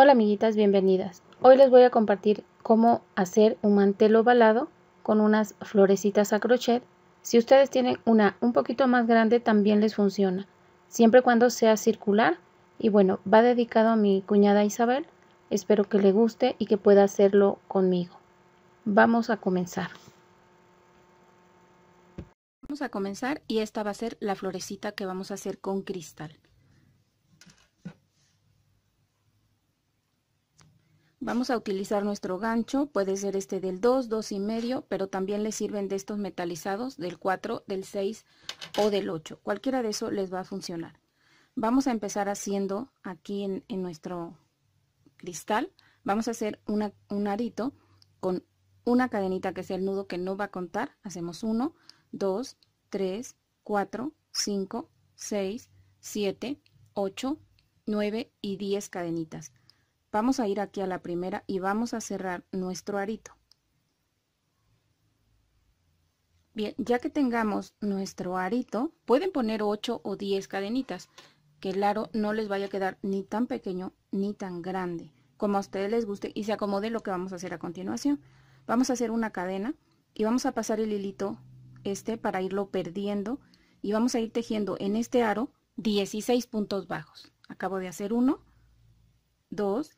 Hola amiguitas, bienvenidas. Hoy les voy a compartir cómo hacer un mantel ovalado con unas florecitas a crochet. Si ustedes tienen una un poquito más grande también les funciona, siempre cuando sea circular. Y bueno, va dedicado a mi cuñada Isabel. Espero que le guste y que pueda hacerlo conmigo. Vamos a comenzar. Vamos a comenzar y esta va a ser la florecita que vamos a hacer con cristal. Vamos a utilizar nuestro gancho, puede ser este del 2, 2 y medio, pero también le sirven de estos metalizados del 4, del 6 o del 8. Cualquiera de eso les va a funcionar. Vamos a empezar haciendo aquí en, nuestro cristal, vamos a hacer una, un arito con una cadenita que es el nudo que no va a contar. Hacemos 1, 2, 3, 4, 5, 6, 7, 8, 9 y 10 cadenitas. Vamos a ir aquí a la primera y vamos a cerrar nuestro arito. Bien, ya que tengamos nuestro arito, pueden poner 8 o 10 cadenitas, que el aro no les vaya a quedar ni tan pequeño ni tan grande, como a ustedes les guste y se acomode lo que vamos a hacer a continuación. Vamos a hacer una cadena y vamos a pasar el hilito este para irlo perdiendo y vamos a ir tejiendo en este aro 16 puntos bajos. Acabo de hacer uno, 2,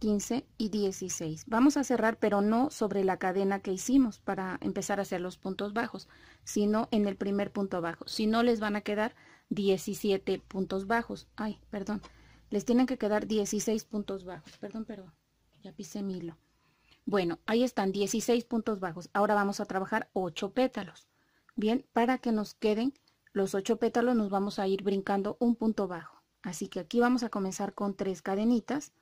15 y 16. Vamos a cerrar, pero no sobre la cadena que hicimos para empezar a hacer los puntos bajos, sino en el primer punto bajo. Si no, les van a quedar 17 puntos bajos. Ay, perdón. Les tienen que quedar 16 puntos bajos. Perdón, pero Ya pisé mi hilo. Bueno, ahí están 16 puntos bajos. Ahora vamos a trabajar 8 pétalos. Bien, para que nos queden los 8 pétalos nos vamos a ir brincando un punto bajo. Así que aquí vamos a comenzar con 3 cadenitas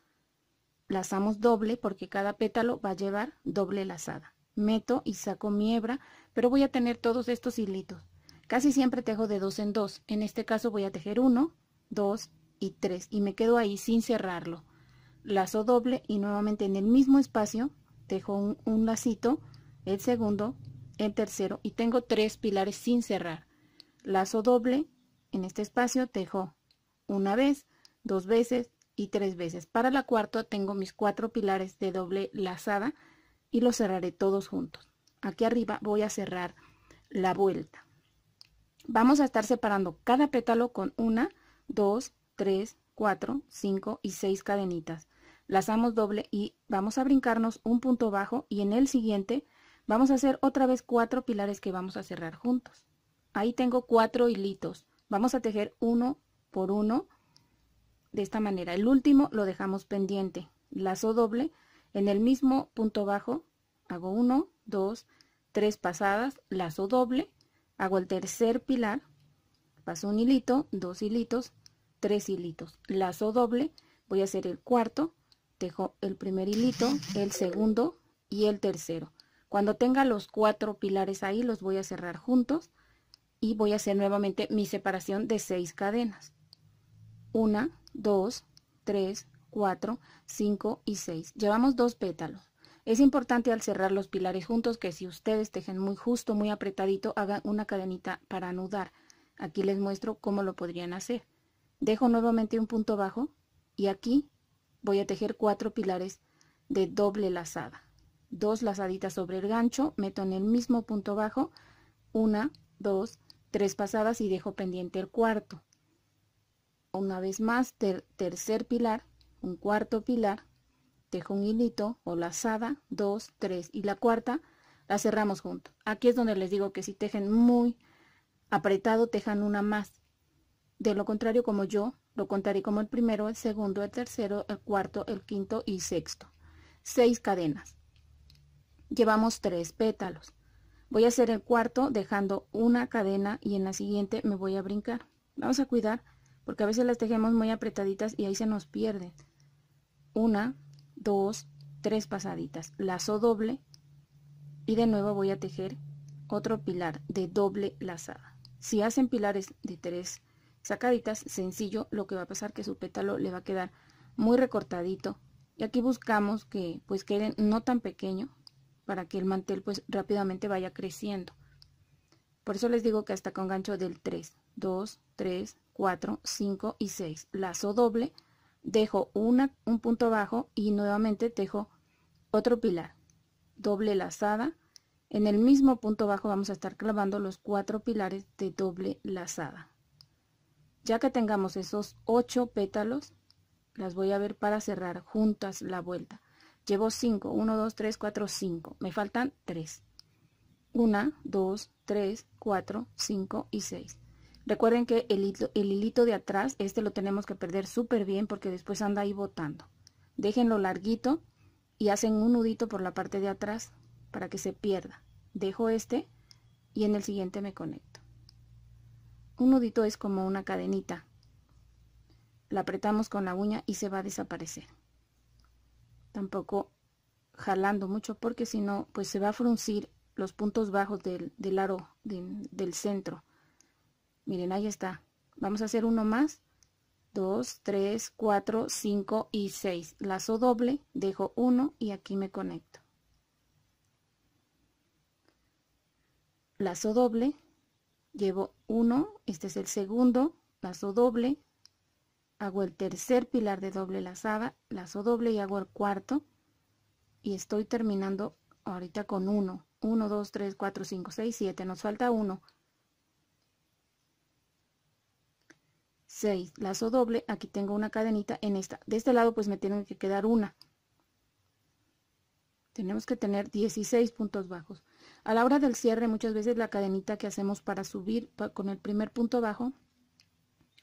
lazamos doble porque cada pétalo va a llevar doble lazada. Meto y saco mi hebra, pero voy a tener todos estos hilitos. Casi siempre tejo de dos en dos. En este caso voy a tejer uno, dos y tres y me quedo ahí sin cerrarlo. Lazo doble y nuevamente en el mismo espacio tejo un, lacito, el segundo, el tercero y tengo tres pilares sin cerrar. Lazo doble, en este espacio tejo una vez, dos veces, y tres veces. Para la cuarta tengo mis cuatro pilares de doble lazada y los cerraré todos juntos. Aquí arriba voy a cerrar la vuelta. Vamos a estar separando cada pétalo con una, dos, tres, cuatro, cinco y seis cadenitas. Lazamos doble y vamos a brincarnos un punto bajo y en el siguiente vamos a hacer otra vez cuatro pilares que vamos a cerrar juntos. Ahí tengo cuatro hilitos. Vamos a tejer uno por uno de esta manera. El último lo dejamos pendiente. Lazo doble, en el mismo punto bajo hago 1, dos, tres pasadas, lazo doble, hago el tercer pilar, paso un hilito, dos hilitos, tres hilitos, lazo doble, voy a hacer el cuarto, dejo el primer hilito, el segundo y el tercero. Cuando tenga los cuatro pilares ahí los voy a cerrar juntos y voy a hacer nuevamente mi separación de seis cadenas. Una, 2, 3, 4, 5 y 6. Llevamos dos pétalos. Es importante al cerrar los pilares juntos que si ustedes tejen muy justo, muy apretadito, hagan una cadenita para anudar. Aquí les muestro cómo lo podrían hacer. Dejo nuevamente un punto bajo y aquí voy a tejer cuatro pilares de doble lazada. Dos lazaditas sobre el gancho, meto en el mismo punto bajo, una, dos, tres pasadas y dejo pendiente el cuarto una vez más del tercer pilar, un cuarto pilar, tejo un hilito o lazada, dos, tres y la cuarta la cerramos junto. Aquí es donde les digo que si tejen muy apretado, tejan una más. De lo contrario, como yo, lo contaré como el primero, el segundo, el tercero, el cuarto, el quinto y sexto. Seis cadenas. Llevamos tres pétalos. Voy a hacer el cuarto dejando una cadena y en la siguiente me voy a brincar. Vamos a cuidar porque a veces las tejemos muy apretaditas y ahí se nos pierde. Una, dos, tres pasaditas, lazo doble y de nuevo voy a tejer otro pilar de doble lazada. Si hacen pilares de tres sacaditas, sencillo, lo que va a pasar que su pétalo le va a quedar muy recortadito y aquí buscamos que pues quede no tan pequeño para que el mantel pues rápidamente vaya creciendo. Por eso les digo que hasta con gancho del 3, 2, 3, 4, 5 y 6. Lazo doble, dejo una, un punto bajo y nuevamente tejo otro pilar. Doble lazada. En el mismo punto bajo vamos a estar clavando los cuatro pilares de doble lazada. Ya que tengamos esos 8 pétalos, las voy a ver para cerrar juntas la vuelta. Llevo 5, 1, 2, 3, 4, 5. Me faltan 3. 1, 2, 3, 4, 5 y 6. Recuerden que el, hilito de atrás, este lo tenemos que perder súper bien porque después anda ahí botando. Déjenlo larguito y hacen un nudito por la parte de atrás para que se pierda. Dejo este y en el siguiente me conecto. Un nudito es como una cadenita. La apretamos con la uña y se va a desaparecer. Tampoco jalando mucho porque si no, pues se va a fruncir los puntos bajos del, aro del centro. Miren, ahí está. Vamos a hacer uno más. 2, 3, 4, 5 y 6. Lazo doble, dejo uno y aquí me conecto. Lazo doble, llevo uno este es el segundo, lazo doble, hago el tercer pilar de doble lazada, lazo doble y hago el cuarto. Y estoy terminando ahorita con 1. 1, 2, 3, 4, 5, 6, 7. Nos falta 1. 6 lazo doble aquí tengo una cadenita en esta de este lado pues me tienen que quedar una tenemos que tener 16 puntos bajos a la hora del cierre muchas veces la cadenita que hacemos para subir con el primer punto bajo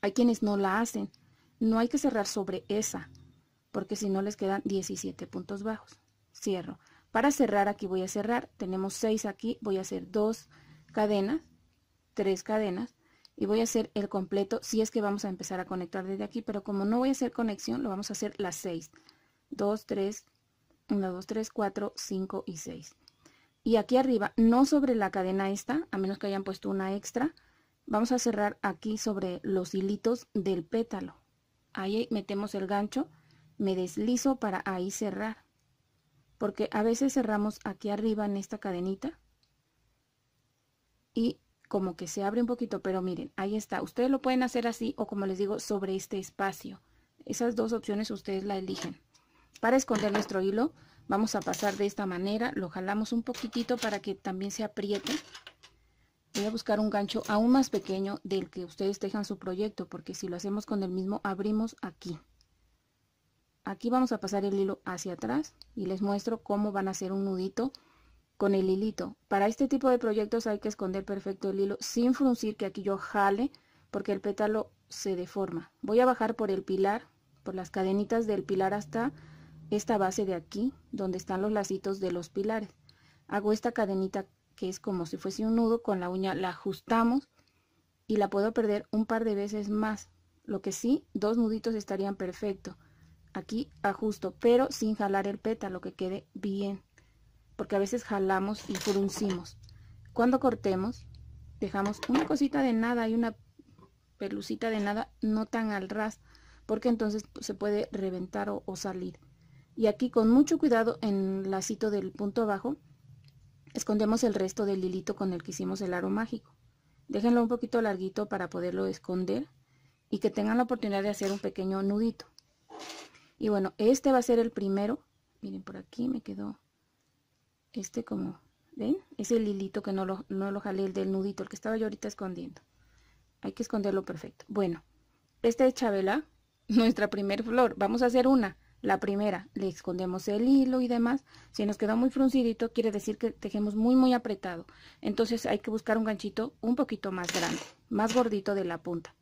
hay quienes no la hacen no hay que cerrar sobre esa porque si no les quedan 17 puntos bajos cierro para cerrar aquí voy a cerrar tenemos 6 aquí voy a hacer dos cadenas tres cadenas y voy a hacer el completo si es que vamos a empezar a conectar desde aquí, pero como no voy a hacer conexión, lo vamos a hacer las 6. 2, 3, 1, 2, 3, 4, 5 y 6. Y aquí arriba, no sobre la cadena esta, a menos que hayan puesto una extra, vamos a cerrar aquí sobre los hilitos del pétalo. Ahí metemos el gancho, me deslizo para ahí cerrar. Porque a veces cerramos aquí arriba en esta cadenita y como que se abre un poquito, pero miren, ahí está. Ustedes lo pueden hacer así o como les digo, sobre este espacio. Esas dos opciones ustedes la eligen. Para esconder nuestro hilo, vamos a pasar de esta manera, lo jalamos un poquitito para que también se apriete. Voy a buscar un gancho aún más pequeño del que ustedes dejan su proyecto, porque si lo hacemos con el mismo, abrimos aquí. Aquí vamos a pasar el hilo hacia atrás y les muestro cómo van a hacer un nudito con el hilito. Para este tipo de proyectos hay que esconder perfecto el hilo sin fruncir que aquí yo jale porque el pétalo se deforma. Voy a bajar por el pilar, por las cadenitas del pilar hasta esta base de aquí donde están los lacitos de los pilares. Hago esta cadenita que es como si fuese un nudo, con la uña la ajustamos y la puedo perder un par de veces más. Lo que sí, dos nuditos estarían perfecto. Aquí ajusto, pero sin jalar el pétalo, que quede bien porque a veces jalamos y fruncimos. Cuando cortemos, dejamos una cosita de nada y una pelucita de nada no tan al ras, porque entonces se puede reventar o, salir. Y aquí con mucho cuidado en lacito del punto abajo escondemos el resto del hilito con el que hicimos el aro mágico. Déjenlo un poquito larguito para poderlo esconder y que tengan la oportunidad de hacer un pequeño nudito. Y bueno, este va a ser el primero. Miren, por aquí me quedó este como, ¿ven? Es el hilito que no lo, no jalé, el del nudito, el que estaba yo ahorita escondiendo. Hay que esconderlo perfecto. Bueno, esta es Chabela, nuestra primer flor. Vamos a hacer una. La primera, le escondemos el hilo y demás. Si nos quedó muy fruncidito, quiere decir que tejemos muy, muy apretado. Entonces hay que buscar un ganchito un poquito más grande, más gordito de la punta.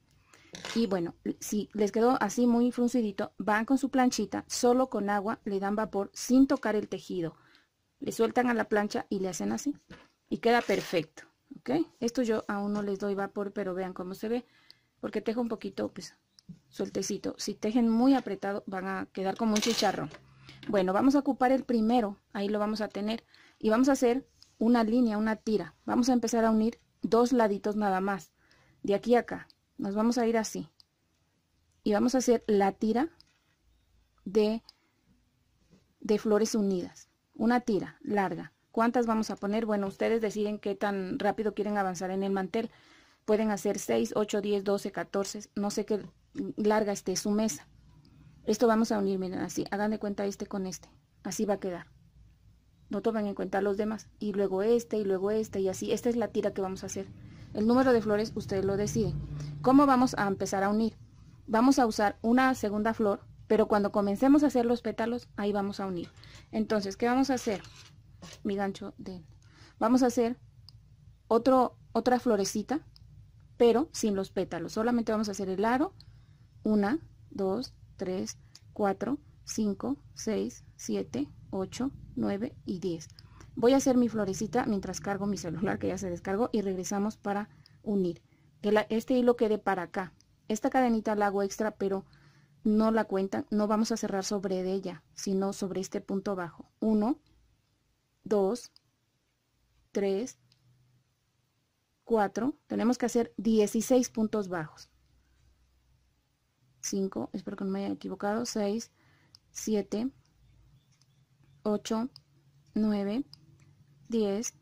Y bueno, si les quedó así muy fruncidito, van con su planchita, solo con agua, le dan vapor sin tocar el tejido le sueltan a la plancha y le hacen así y queda perfecto ok esto yo aún no les doy vapor pero vean cómo se ve porque tejo un poquito pues sueltecito si tejen muy apretado van a quedar como un chicharrón bueno vamos a ocupar el primero ahí lo vamos a tener y vamos a hacer una línea una tira vamos a empezar a unir dos laditos nada más de aquí acá nos vamos a ir así y vamos a hacer la tira de de flores unidas una tira larga. ¿Cuántas vamos a poner? Bueno, ustedes deciden qué tan rápido quieren avanzar en el mantel. Pueden hacer 6, 8, 10, 12, 14, no sé qué larga esté su mesa. Esto vamos a unir, miren, así, hagan de cuenta este con este. Así va a quedar. No tomen en cuenta los demás. Y luego este, y luego este, y así. Esta es la tira que vamos a hacer. El número de flores ustedes lo deciden. ¿Cómo vamos a empezar a unir? Vamos a usar una segunda flor pero cuando comencemos a hacer los pétalos, ahí vamos a unir. Entonces, ¿qué vamos a hacer? Mi gancho de... Vamos a hacer otro, otra florecita, pero sin los pétalos. Solamente vamos a hacer el aro. Una, dos, tres, cuatro, cinco, seis, siete, ocho, nueve y diez. Voy a hacer mi florecita mientras cargo mi celular que ya se descargó y regresamos para unir. este hilo quede para acá. Esta cadenita la hago extra, pero no la cuentan, no vamos a cerrar sobre ella, sino sobre este punto bajo. 1, 2, 3, 4. Tenemos que hacer 16 puntos bajos. 5, espero que no me haya equivocado, 6, 7, 8, 9, 10,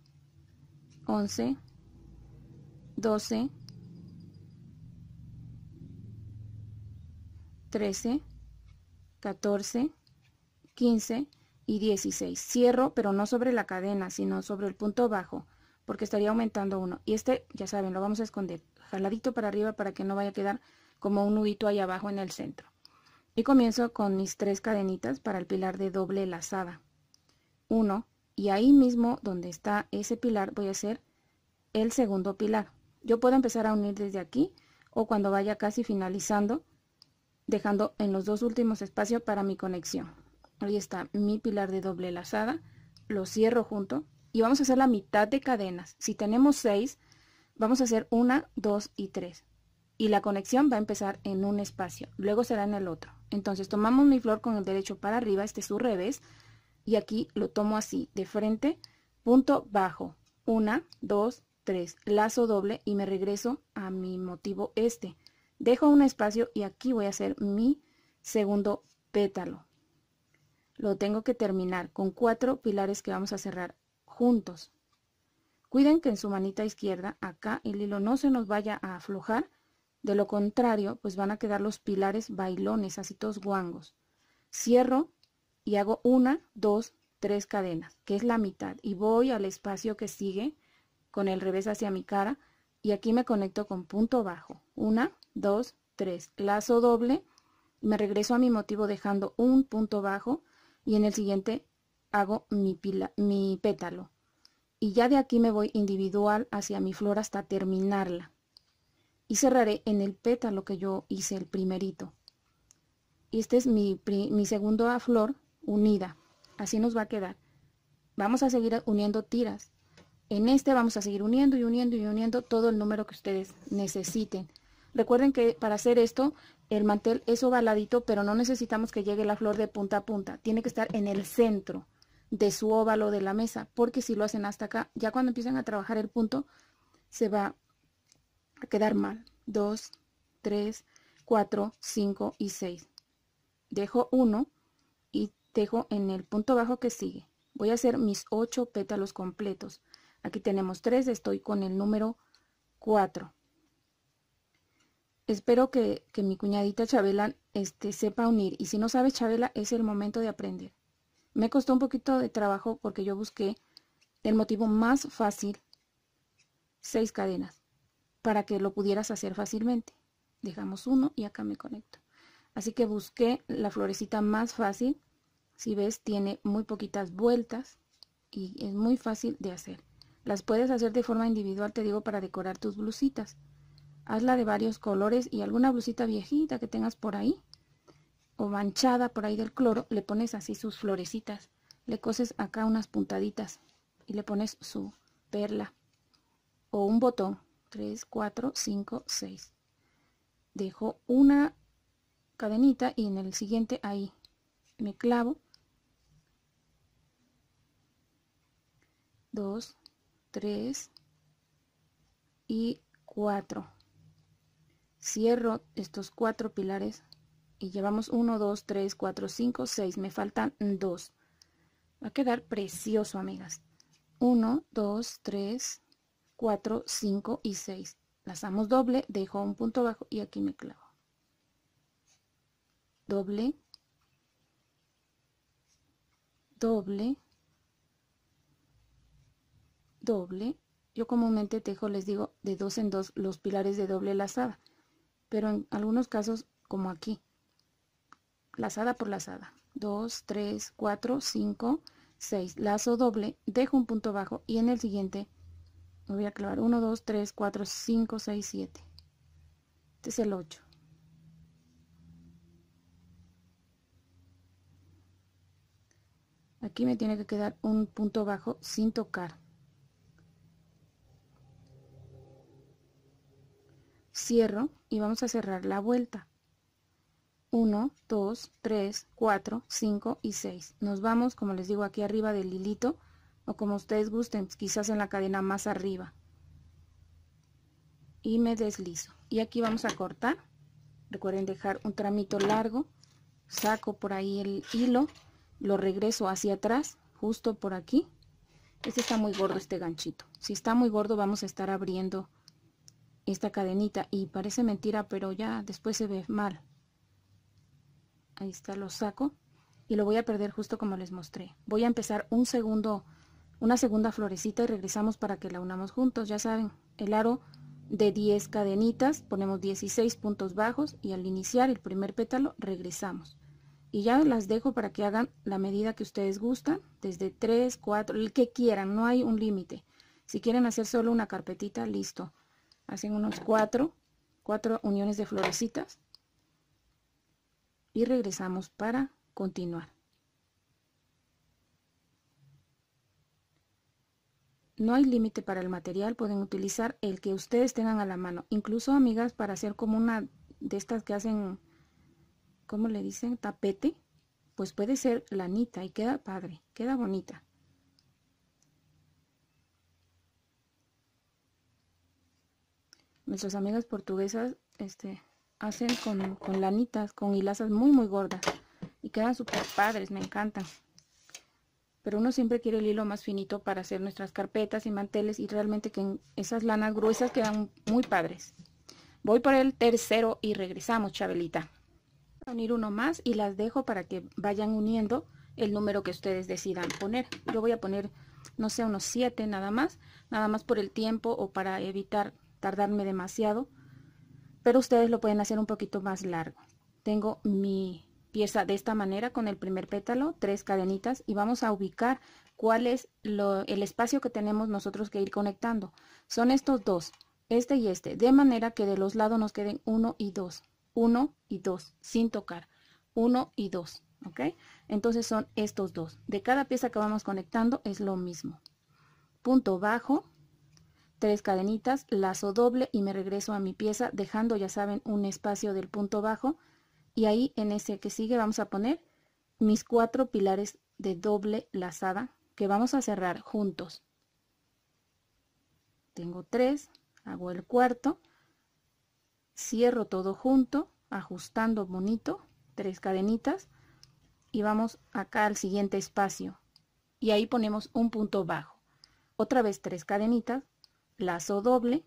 11, 12, 13, 14, 15 y 16. Cierro, pero no sobre la cadena, sino sobre el punto bajo, porque estaría aumentando uno. Y este, ya saben, lo vamos a esconder jaladito para arriba para que no vaya a quedar como un nudito ahí abajo en el centro. Y comienzo con mis tres cadenitas para el pilar de doble lazada. 1 y ahí mismo donde está ese pilar voy a hacer el segundo pilar. Yo puedo empezar a unir desde aquí o cuando vaya casi finalizando dejando en los dos últimos espacios para mi conexión. Ahí está mi pilar de doble lazada, lo cierro junto y vamos a hacer la mitad de cadenas. Si tenemos seis, vamos a hacer una, dos y tres. Y la conexión va a empezar en un espacio, luego será en el otro. Entonces tomamos mi flor con el derecho para arriba, este es su revés, y aquí lo tomo así, de frente, punto bajo, una, dos, tres, lazo doble y me regreso a mi motivo este. Dejo un espacio y aquí voy a hacer mi segundo pétalo. Lo tengo que terminar con cuatro pilares que vamos a cerrar juntos. Cuiden que en su manita izquierda, acá, el hilo no se nos vaya a aflojar. De lo contrario, pues van a quedar los pilares bailones, así todos guangos. Cierro y hago una, dos, tres cadenas, que es la mitad. Y voy al espacio que sigue con el revés hacia mi cara y aquí me conecto con punto bajo. Una, dos, tres. Lazo doble. Me regreso a mi motivo dejando un punto bajo y en el siguiente hago mi, pila, mi pétalo. Y ya de aquí me voy individual hacia mi flor hasta terminarla. Y cerraré en el pétalo que yo hice el primerito. Y este es mi, segundo a flor unida. Así nos va a quedar. Vamos a seguir uniendo tiras. En este vamos a seguir uniendo y uniendo y uniendo todo el número que ustedes necesiten. Recuerden que para hacer esto, el mantel es ovaladito, pero no necesitamos que llegue la flor de punta a punta. Tiene que estar en el centro de su óvalo de la mesa, porque si lo hacen hasta acá, ya cuando empiezan a trabajar el punto, se va a quedar mal. Dos, tres, cuatro, cinco y seis. Dejo uno y dejo en el punto bajo que sigue. Voy a hacer mis ocho pétalos completos. Aquí tenemos tres, estoy con el número cuatro. Espero que, mi cuñadita Chabela este, sepa unir. Y si no sabes, Chabela, es el momento de aprender. Me costó un poquito de trabajo porque yo busqué el motivo más fácil, seis cadenas, para que lo pudieras hacer fácilmente. Dejamos uno y acá me conecto. Así que busqué la florecita más fácil. Si ves, tiene muy poquitas vueltas y es muy fácil de hacer. Las puedes hacer de forma individual, te digo, para decorar tus blusitas hazla de varios colores y alguna blusita viejita que tengas por ahí o manchada por ahí del cloro, le pones así sus florecitas, le coses acá unas puntaditas y le pones su perla o un botón, 3, 4, 5, 6. Dejo una cadenita y en el siguiente ahí me clavo 2, 3 y 4. Cierro estos cuatro pilares y llevamos 1, 2, 3, 4, 5, 6. Me faltan 2. Va a quedar precioso, amigas. 1, 2, 3, 4, 5 y 6. Lazamos doble, dejo un punto bajo y aquí me clavo. Doble. Doble. Doble. Yo comúnmente tejo, les digo, de dos en dos los pilares de doble lazada pero en algunos casos, como aquí, lazada por lazada, 2, 3, 4, 5, 6, lazo doble, dejo un punto bajo y en el siguiente me voy a clavar 1, 2, 3, 4, 5, 6, 7. Este es el 8. Aquí me tiene que quedar un punto bajo sin tocar. cierro y vamos a cerrar la vuelta. 1, 2, 3, 4, 5 y 6. Nos vamos, como les digo, aquí arriba del hilito o como ustedes gusten, quizás en la cadena más arriba. Y me deslizo. Y aquí vamos a cortar. Recuerden dejar un tramito largo. Saco por ahí el hilo, lo regreso hacia atrás, justo por aquí. Este está muy gordo, este ganchito. Si está muy gordo, vamos a estar abriendo esta cadenita y parece mentira pero ya después se ve mal ahí está lo saco y lo voy a perder justo como les mostré voy a empezar un segundo una segunda florecita y regresamos para que la unamos juntos ya saben el aro de 10 cadenitas ponemos 16 puntos bajos y al iniciar el primer pétalo regresamos y ya las dejo para que hagan la medida que ustedes gustan desde 3 4 el que quieran no hay un límite si quieren hacer solo una carpetita listo hacen unos cuatro, cuatro uniones de florecitas y regresamos para continuar. No hay límite para el material, pueden utilizar el que ustedes tengan a la mano. Incluso, amigas, para hacer como una de estas que hacen, ¿cómo le dicen? Tapete, pues puede ser lanita y queda padre, queda bonita. nuestras amigas portuguesas este, hacen con, con lanitas, con hilazas muy muy gordas y quedan súper padres, me encantan. Pero uno siempre quiere el hilo más finito para hacer nuestras carpetas y manteles y realmente que esas lanas gruesas quedan muy padres. Voy por el tercero y regresamos, Chabelita. Voy a unir uno más y las dejo para que vayan uniendo el número que ustedes decidan poner. Yo voy a poner, no sé, unos siete nada más, nada más por el tiempo o para evitar tardarme demasiado, pero ustedes lo pueden hacer un poquito más largo. Tengo mi pieza de esta manera con el primer pétalo, tres cadenitas y vamos a ubicar cuál es el espacio que tenemos nosotros que ir conectando. Son estos dos, este y este, de manera que de los lados nos queden uno y dos, uno y dos, sin tocar, uno y dos, ¿ok? Entonces son estos dos. De cada pieza que vamos conectando es lo mismo. Punto bajo, tres cadenitas, lazo doble y me regreso a mi pieza dejando ya saben un espacio del punto bajo y ahí en ese que sigue vamos a poner mis cuatro pilares de doble lazada que vamos a cerrar juntos. Tengo tres, hago el cuarto, cierro todo junto, ajustando bonito, tres cadenitas y vamos acá al siguiente espacio y ahí ponemos un punto bajo. Otra vez tres cadenitas, lazo doble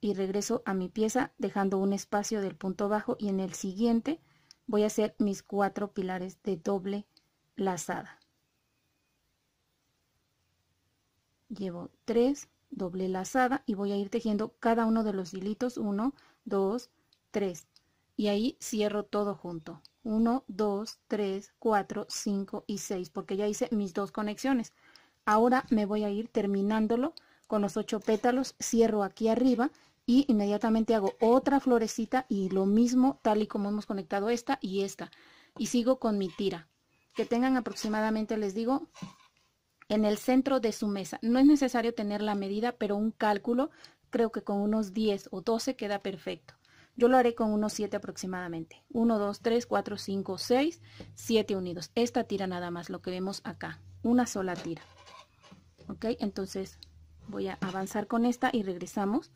y regreso a mi pieza dejando un espacio del punto bajo y en el siguiente voy a hacer mis cuatro pilares de doble lazada llevo tres, doble lazada y voy a ir tejiendo cada uno de los hilitos 1 2 3 y ahí cierro todo junto 1 2 3 4 5 y 6 porque ya hice mis dos conexiones ahora me voy a ir terminándolo con los ocho pétalos, cierro aquí arriba y inmediatamente hago otra florecita y lo mismo tal y como hemos conectado esta y esta. Y sigo con mi tira, que tengan aproximadamente, les digo, en el centro de su mesa. No es necesario tener la medida, pero un cálculo, creo que con unos 10 o 12 queda perfecto. Yo lo haré con unos 7 aproximadamente. 1, 2, 3, 4, 5, 6, 7 unidos. Esta tira nada más, lo que vemos acá. Una sola tira. ¿Ok? Entonces voy a avanzar con esta y regresamos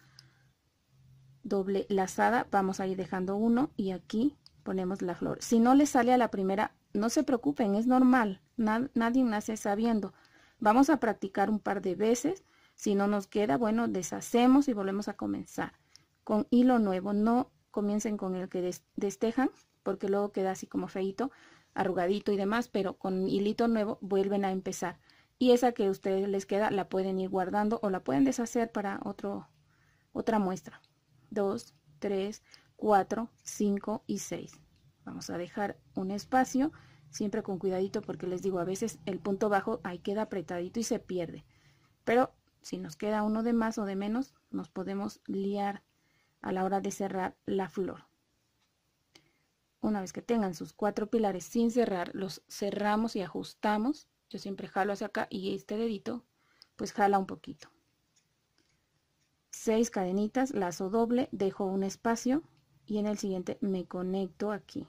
doble lazada vamos a ir dejando uno y aquí ponemos la flor si no le sale a la primera no se preocupen es normal nadie nace sabiendo vamos a practicar un par de veces si no nos queda bueno deshacemos y volvemos a comenzar con hilo nuevo no comiencen con el que destejan porque luego queda así como feito arrugadito y demás pero con hilito nuevo vuelven a empezar y esa que ustedes les queda la pueden ir guardando o la pueden deshacer para otro, otra muestra. 2, 3, 4, 5 y 6. Vamos a dejar un espacio, siempre con cuidadito porque les digo, a veces el punto bajo ahí queda apretadito y se pierde. Pero si nos queda uno de más o de menos, nos podemos liar a la hora de cerrar la flor. Una vez que tengan sus cuatro pilares sin cerrar, los cerramos y ajustamos yo siempre jalo hacia acá y este dedito pues jala un poquito. Seis cadenitas, lazo doble, dejo un espacio y en el siguiente me conecto aquí.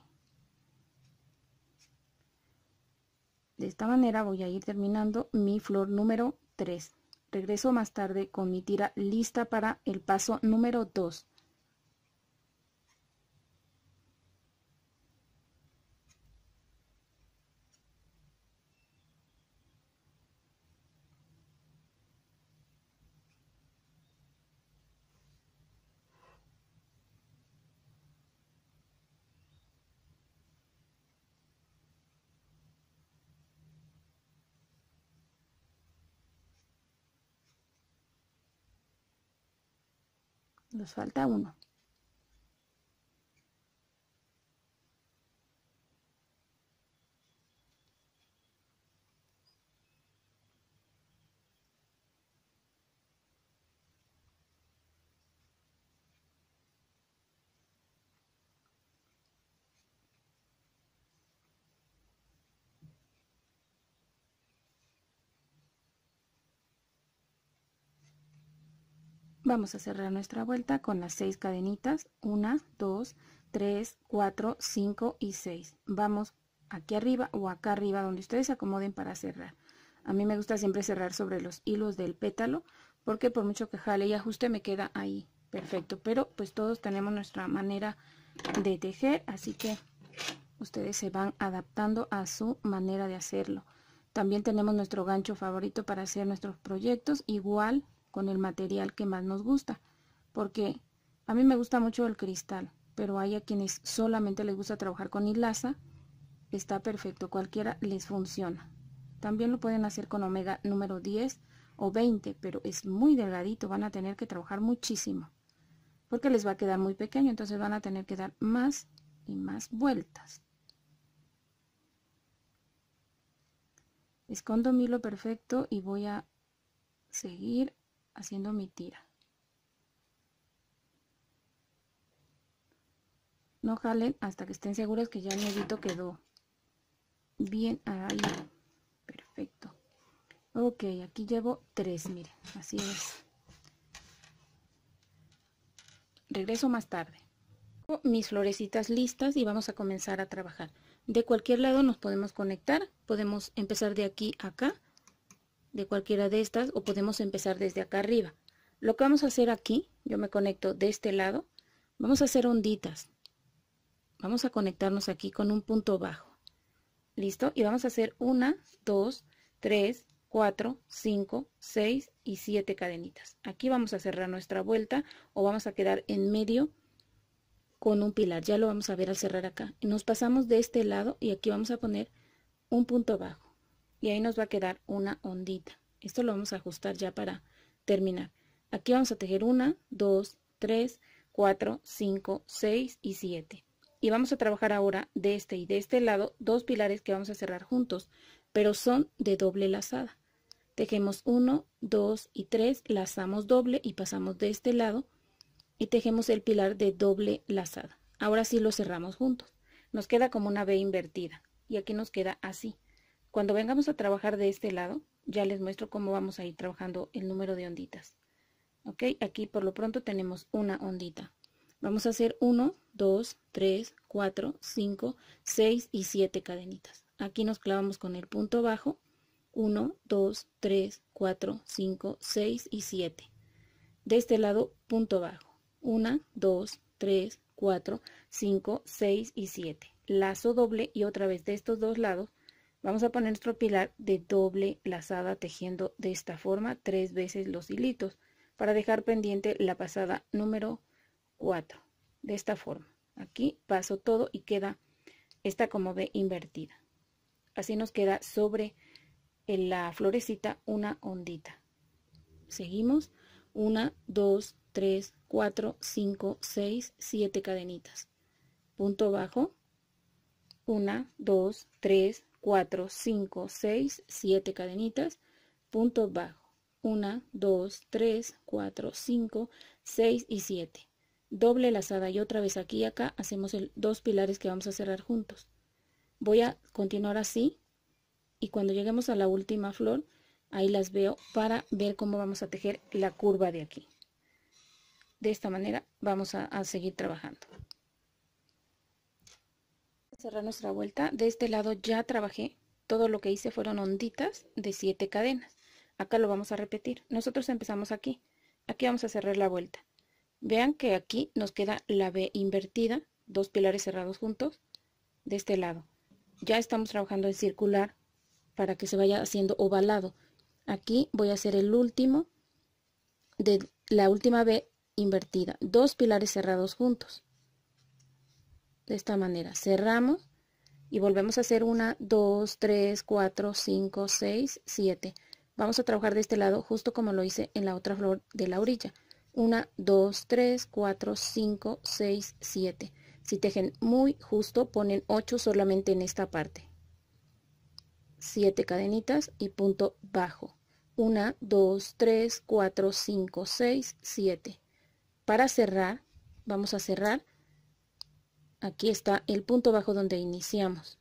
De esta manera voy a ir terminando mi flor número 3. Regreso más tarde con mi tira lista para el paso número 2. nos falta uno Vamos a cerrar nuestra vuelta con las seis cadenitas, una dos 3, 4, 5 y 6. Vamos aquí arriba o acá arriba donde ustedes se acomoden para cerrar. A mí me gusta siempre cerrar sobre los hilos del pétalo porque por mucho que jale y ajuste me queda ahí perfecto. Pero pues todos tenemos nuestra manera de tejer, así que ustedes se van adaptando a su manera de hacerlo. También tenemos nuestro gancho favorito para hacer nuestros proyectos, igual con el material que más nos gusta. Porque a mí me gusta mucho el cristal, pero hay a quienes solamente les gusta trabajar con hilaza. Está perfecto, cualquiera les funciona. También lo pueden hacer con omega número 10 o 20, pero es muy delgadito, van a tener que trabajar muchísimo. Porque les va a quedar muy pequeño, entonces van a tener que dar más y más vueltas. Escondo mi lo perfecto y voy a seguir haciendo mi tira. No jalen hasta que estén seguros que ya el nudito quedó bien ahí. Perfecto. Ok, aquí llevo tres, miren, así es. Regreso más tarde. Mis florecitas listas y vamos a comenzar a trabajar. De cualquier lado nos podemos conectar, podemos empezar de aquí acá de cualquiera de estas o podemos empezar desde acá arriba. Lo que vamos a hacer aquí, yo me conecto de este lado, vamos a hacer onditas. Vamos a conectarnos aquí con un punto bajo. ¿Listo? Y vamos a hacer una, dos, tres, cuatro, cinco, seis y siete cadenitas. Aquí vamos a cerrar nuestra vuelta o vamos a quedar en medio con un pilar. Ya lo vamos a ver al cerrar acá. Nos pasamos de este lado y aquí vamos a poner un punto bajo y ahí nos va a quedar una ondita. Esto lo vamos a ajustar ya para terminar. Aquí vamos a tejer 1, 2, 3, 4, 5, 6 y 7. Y vamos a trabajar ahora de este y de este lado dos pilares que vamos a cerrar juntos, pero son de doble lazada. Tejemos 1, 2 y 3, lazamos doble y pasamos de este lado y tejemos el pilar de doble lazada. Ahora sí lo cerramos juntos. Nos queda como una V invertida y aquí nos queda así. Cuando vengamos a trabajar de este lado, ya les muestro cómo vamos a ir trabajando el número de onditas. ¿Ok? Aquí por lo pronto tenemos una ondita. Vamos a hacer 1, 2, 3, 4, 5, 6 y 7 cadenitas. Aquí nos clavamos con el punto bajo. 1, 2, 3, 4, 5, 6 y 7. De este lado, punto bajo. 1, 2, 3, 4, 5, 6 y 7. Lazo doble y otra vez de estos dos lados Vamos a poner nuestro pilar de doble lazada tejiendo de esta forma tres veces los hilitos para dejar pendiente la pasada número 4. De esta forma. Aquí paso todo y queda esta como ve invertida. Así nos queda sobre en la florecita una ondita. Seguimos. Una, dos, 3, 4, 5, 6, siete cadenitas. Punto bajo. Una, 2, 3, 4, 5, 6, 7 cadenitas, punto bajo. 1, 2, 3, 4, 5, 6 y 7. Doble lazada y otra vez aquí y acá hacemos el, dos pilares que vamos a cerrar juntos. Voy a continuar así y cuando lleguemos a la última flor, ahí las veo para ver cómo vamos a tejer la curva de aquí. De esta manera vamos a, a seguir trabajando cerrar nuestra vuelta, de este lado ya trabajé, todo lo que hice fueron onditas de siete cadenas. Acá lo vamos a repetir. Nosotros empezamos aquí. Aquí vamos a cerrar la vuelta. Vean que aquí nos queda la B invertida, dos pilares cerrados juntos, de este lado. Ya estamos trabajando en circular para que se vaya haciendo ovalado. Aquí voy a hacer el último de la última B invertida, dos pilares cerrados juntos de esta manera. Cerramos y volvemos a hacer una, 2, 3, 4, 5, 6, 7, Vamos a trabajar de este lado justo como lo hice en la otra flor de la orilla. 1, 2, 3, 4, 5, 6, 7. Si tejen muy justo, ponen 8 solamente en esta parte. 7 cadenitas y punto bajo. 1, 2, 3, 4, 5, 6, 7. Para cerrar, vamos a cerrar Aquí está el punto bajo donde iniciamos.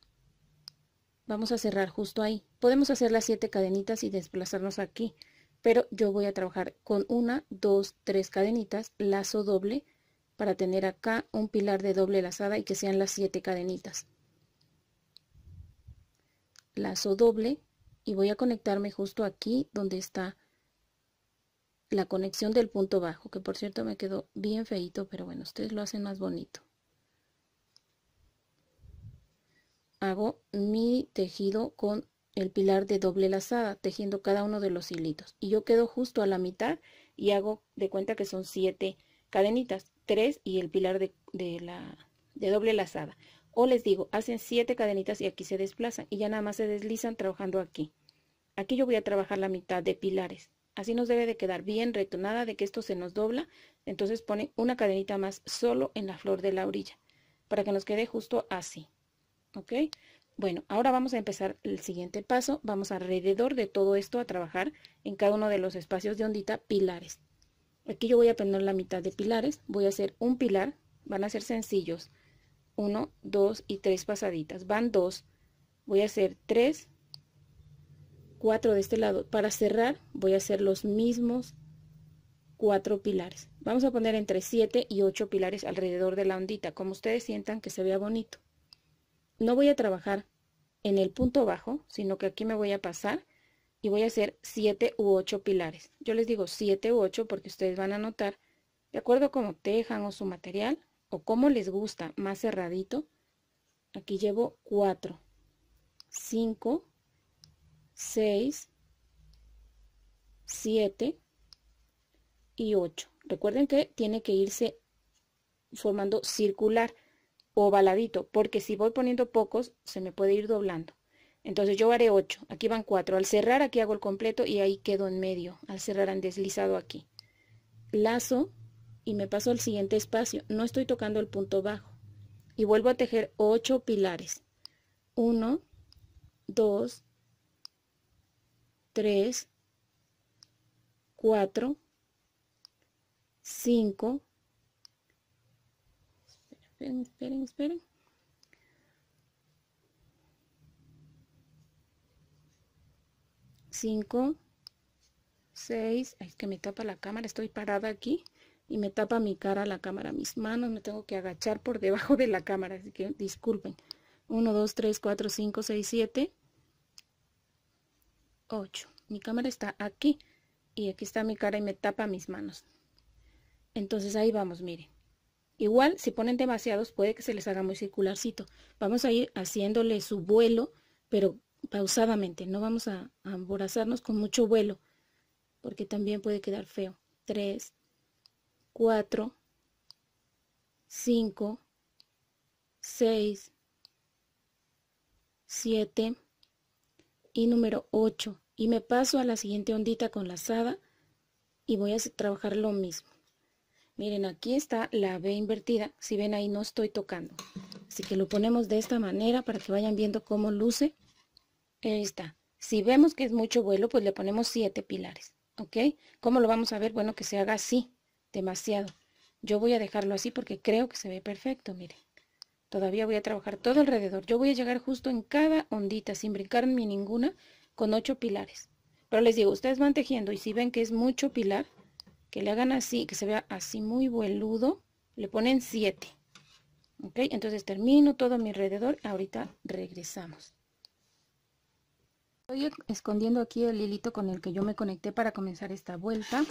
Vamos a cerrar justo ahí. Podemos hacer las siete cadenitas y desplazarnos aquí, pero yo voy a trabajar con una, dos, tres cadenitas, lazo doble, para tener acá un pilar de doble lazada y que sean las siete cadenitas. Lazo doble y voy a conectarme justo aquí donde está la conexión del punto bajo, que por cierto me quedó bien feito, pero bueno, ustedes lo hacen más bonito. hago mi tejido con el pilar de doble lazada, tejiendo cada uno de los hilitos. Y yo quedo justo a la mitad y hago de cuenta que son siete cadenitas, tres y el pilar de, la, de doble lazada. O les digo, hacen siete cadenitas y aquí se desplazan y ya nada más se deslizan trabajando aquí. Aquí yo voy a trabajar la mitad de pilares. Así nos debe de quedar bien recto, de que esto se nos dobla. Entonces pone una cadenita más solo en la flor de la orilla para que nos quede justo así. ¿ok? Bueno, ahora vamos a empezar el siguiente paso. Vamos alrededor de todo esto a trabajar en cada uno de los espacios de ondita pilares. Aquí yo voy a poner la mitad de pilares. Voy a hacer un pilar. Van a ser sencillos. 1, 2 y 3 pasaditas. Van dos. Voy a hacer tres, cuatro de este lado. Para cerrar voy a hacer los mismos cuatro pilares. Vamos a poner entre 7 y 8 pilares alrededor de la ondita, como ustedes sientan que se vea bonito no voy a trabajar en el punto bajo, sino que aquí me voy a pasar y voy a hacer 7 u 8 pilares. Yo les digo 7 u 8 porque ustedes van a notar, de acuerdo a cómo tejan o su material, o cómo les gusta, más cerradito, aquí llevo 4, 5, 6, 7 y 8. Recuerden que tiene que irse formando circular baladito porque si voy poniendo pocos, se me puede ir doblando. Entonces yo haré 8, aquí van 4. Al cerrar aquí hago el completo y ahí quedo en medio. Al cerrar han deslizado aquí. Lazo y me paso al siguiente espacio. No estoy tocando el punto bajo. Y vuelvo a tejer 8 pilares. 1, 2, 3, 4, 5, esperen, esperen, esperen. 6. que me tapa la cámara, estoy parada aquí y me tapa mi cara la cámara, mis manos me tengo que agachar por debajo de la cámara, así que disculpen. 1, 2, 3, 4, 5, 6, 7, 8. Mi cámara está aquí y aquí está mi cara y me tapa mis manos. Entonces ahí vamos, miren. Igual, si ponen demasiados, puede que se les haga muy circularcito. Vamos a ir haciéndole su vuelo, pero pausadamente. No vamos a, abrazarnos con mucho vuelo, porque también puede quedar feo. 3, 4, 5, 6, 7 y número 8. Y me paso a la siguiente ondita con la lazada y voy a trabajar lo mismo. Miren, aquí está la B invertida. Si ven ahí no estoy tocando. Así que lo ponemos de esta manera para que vayan viendo cómo luce. Ahí está. Si vemos que es mucho vuelo, pues le ponemos siete pilares. ¿Ok? ¿Cómo lo vamos a ver? Bueno, que se haga así, demasiado. Yo voy a dejarlo así porque creo que se ve perfecto, miren. Todavía voy a trabajar todo alrededor. Yo voy a llegar justo en cada ondita, sin brincar ni ninguna, con ocho pilares. Pero les digo, ustedes van tejiendo y si ven que es mucho pilar, que le hagan así, que se vea así muy vueludo, le ponen 7. ¿Ok? Entonces termino todo mi alrededor, ahorita regresamos. Estoy escondiendo aquí el hilito con el que yo me conecté para comenzar esta vuelta